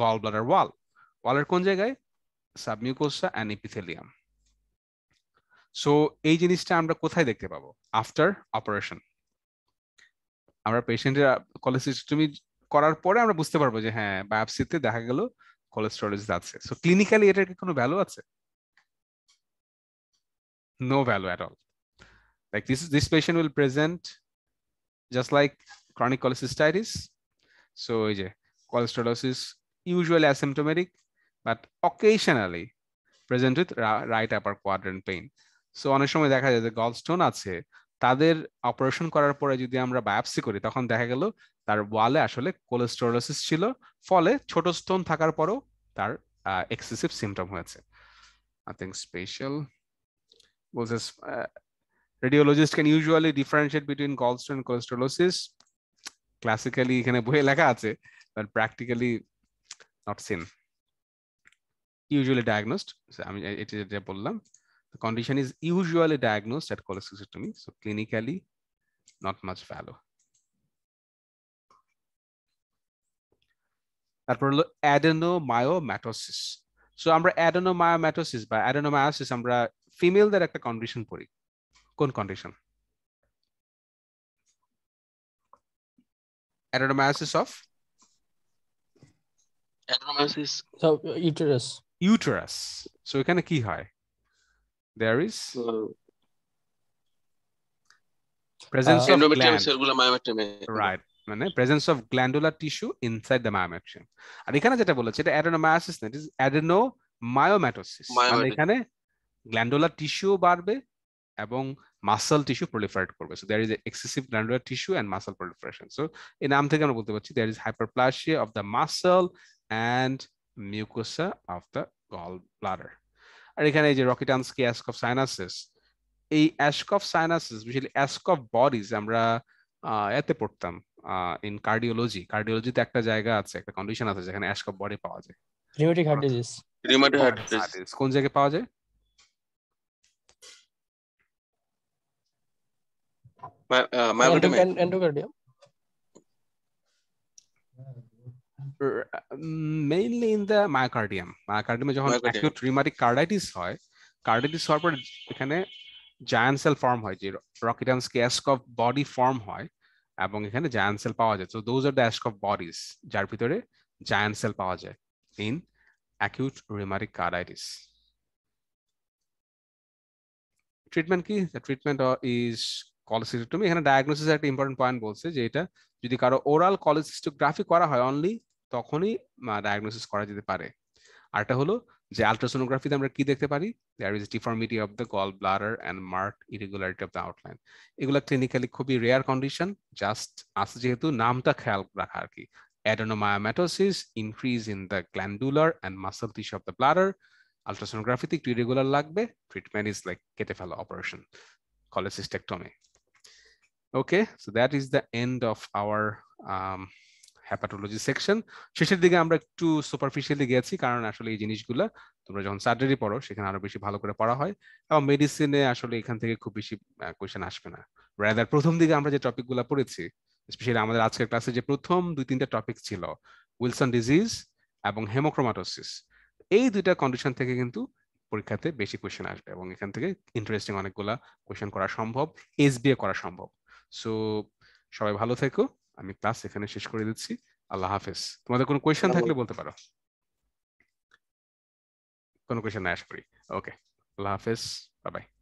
gall bladder wall ওয়ালের কোন জায়গায় সাবমিউকোসা অ্যান্ড এপিথেলিয়াম সো এই জিনিসটা আমরা কোথায় দেখতে পাবো আফটার অপারেশন আমরা পেশেন্টের কোলেস্টেরোস্টমি করার পরে আমরা বুঝতে পারবো যে হ্যাঁ বায়োপসিতে দেখা গেল কোলেস্টেরল ইজ আছে সো ক্লিনিক্যালি এটার কি কোনো ভ্যালু আছে no value at all. Like this, this patient will present just like chronic cholecystitis. So cholesterolosis usually asymptomatic, but occasionally present with right upper quadrant pain. So অনেক সময় দেখা যায় যে গল স্টোন আছে তাদের অপারেশন করার পরে যদি আমরা বায়োপসি করি তখন দেখা গেল তার ওয়ালে আসলে কোলেস্টেরোলাইসিস ছিল ফলে ছোট স্টোন থাকার পরও তার এক্সেসিভ সিমটম হয়েছে I think special was this uh, radiologist can usually differentiate between gallstone and cholesterolosis classically এখানে বইয়ে লেখা আছে but practically not seen usually diagnosed so i mean it is a problem the condition is usually diagnosed at cholecystectomy so clinically not much value তারপর হলো অ্যাডেনোমায়োম্যাটোসিস সো আমরা অ্যাডেনোমায়োম্যাটোসিস বা অ্যাডেনোমায়োসিস আমরা ফিমেলদের একটা কন্ডিশন পড়ি কোন কন্ডিশন অ্যাডোমায়োসিস অফ সো এখানে কি হয় দেয়ার ইজ Right. মানে presence of glandular tissue inside the myometrium আর এখানে যেটা বলেছে এটা অ্যাডেনোমায়োসিস না ইট ইজ মানে এখানে গ্ল্যান্ডোলার টিস্যুও বাড়বে এবং মাসল টিস্যু প্রলিফারেট করবে so there is excessive glandular tissue and muscle proliferation so এই নাম থেকে আমরা বলতে পারছি there is hyperplasia of the muscle and mucosa of the gall bladder আর এখানে এই যে অ্যাস্ক অফ সাইনাসিস এই অ্যাস্ক অফ সাইনাসিস বিশেষ অ্যাস্ক অফ বডিজ আমরা এতে পড়তাম ইন কার্ডিওলজি কার্ডিওলজিতে একটা জায়গা আছে একটা কন্ডিশন আছে যেখানে অ্যাস্ক অফ বডি পাওয়া যায় rheumatic heart disease rheumatic heart disease কোন জায়গায় পাওয়া যায় My, uh, mainly in the myocardium মায়োকার্ডিয়ামে যখন অ্যাকিউট কার্ডাইটিস হয় কার্ডাইটিস হওয়ার পর এখানে জায়ান্ট সেল ফর্ম হয় যে রকিটামস বডি ফর্ম হয় এবং এখানে জায়ান্ট সেল পাওয়া যায় তো those are the Aschoff bodies যার ভিতরে জায়ান্ট সেল পাওয়া যায় ইন অ্যাকিউট কার্ডাইটিস ট্রিটমেন্ট কি দ্য ট্রিটমেন্ট ইজ কলসিস্টোমি এখানে ডায়াগনোসিস একটা ইম্পর্টেন্ট পয়েন্ট বলছে যে এটা যদি কারো ওরাল কলসিস্টোগ্রাফি করা হয় অনলি তখনই ডায়াগনোসিস করা যেতে পারে আর একটা হলো যে আলট্রাসোনোগ্রাফিতে আমরা কি দেখতে পারি there is deformity of the gall bladder and mark irregularity of the outline এগুলো ক্লিনিক্যালি খুবই রেয়ার কন্ডিশন জাস্ট আছে যেহেতু নামটা খেয়াল রাখা আর কি adenomyomatosis increase in the glandular and muscle tissue of the bladder আলট্রাসোনোগ্রাফিতে একটু ইরেগুলার লাগবে ট্রিটমেন্ট ইজ লাইক কেটে ফেলা operation cholecystectomy okay so that is the end of our hepatology section শেষের দিকে আমরা একটু সুপারফিশিয়ালি গেছি কারণ আসলে এই জিনিসগুলো তোমরা যখন সার্জারি পড়ো সেখানে আরো বেশি ভালো করে পড়া হয় এবং মেডিসিনে আসলে এখান থেকে খুব বেশি কোয়েশ্চেন আসবে না রাদার প্রথম দিকে আমরা যে গুলো পড়েছি স্পেশালি আমাদের আজকের ক্লাসে যে প্রথম দুই তিনটা টপিক ছিল উইলসন ডিজিজ এবং হেমোক্রোমাটোসিস এই দুইটা কন্ডিশন থেকে কিন্তু পরীক্ষাতে বেশি কোয়েশ্চেন আসবে এবং এখান থেকে ইন্টারেস্টিং অনেকগুলা কোয়েশন করা সম্ভব এসবিএ করা সম্ভব সো সবাই ভালো থেকো আমি ক্লাস এখানে শেষ করে দিচ্ছি আল্লাহ হাফেজ তোমাদের কোনো কোয়েশ্চেন থাকলে বলতে পারো কোনো কোয়েশ্চেন না আশা করি ওকে আল্লাহ হাফেজ বাই বাই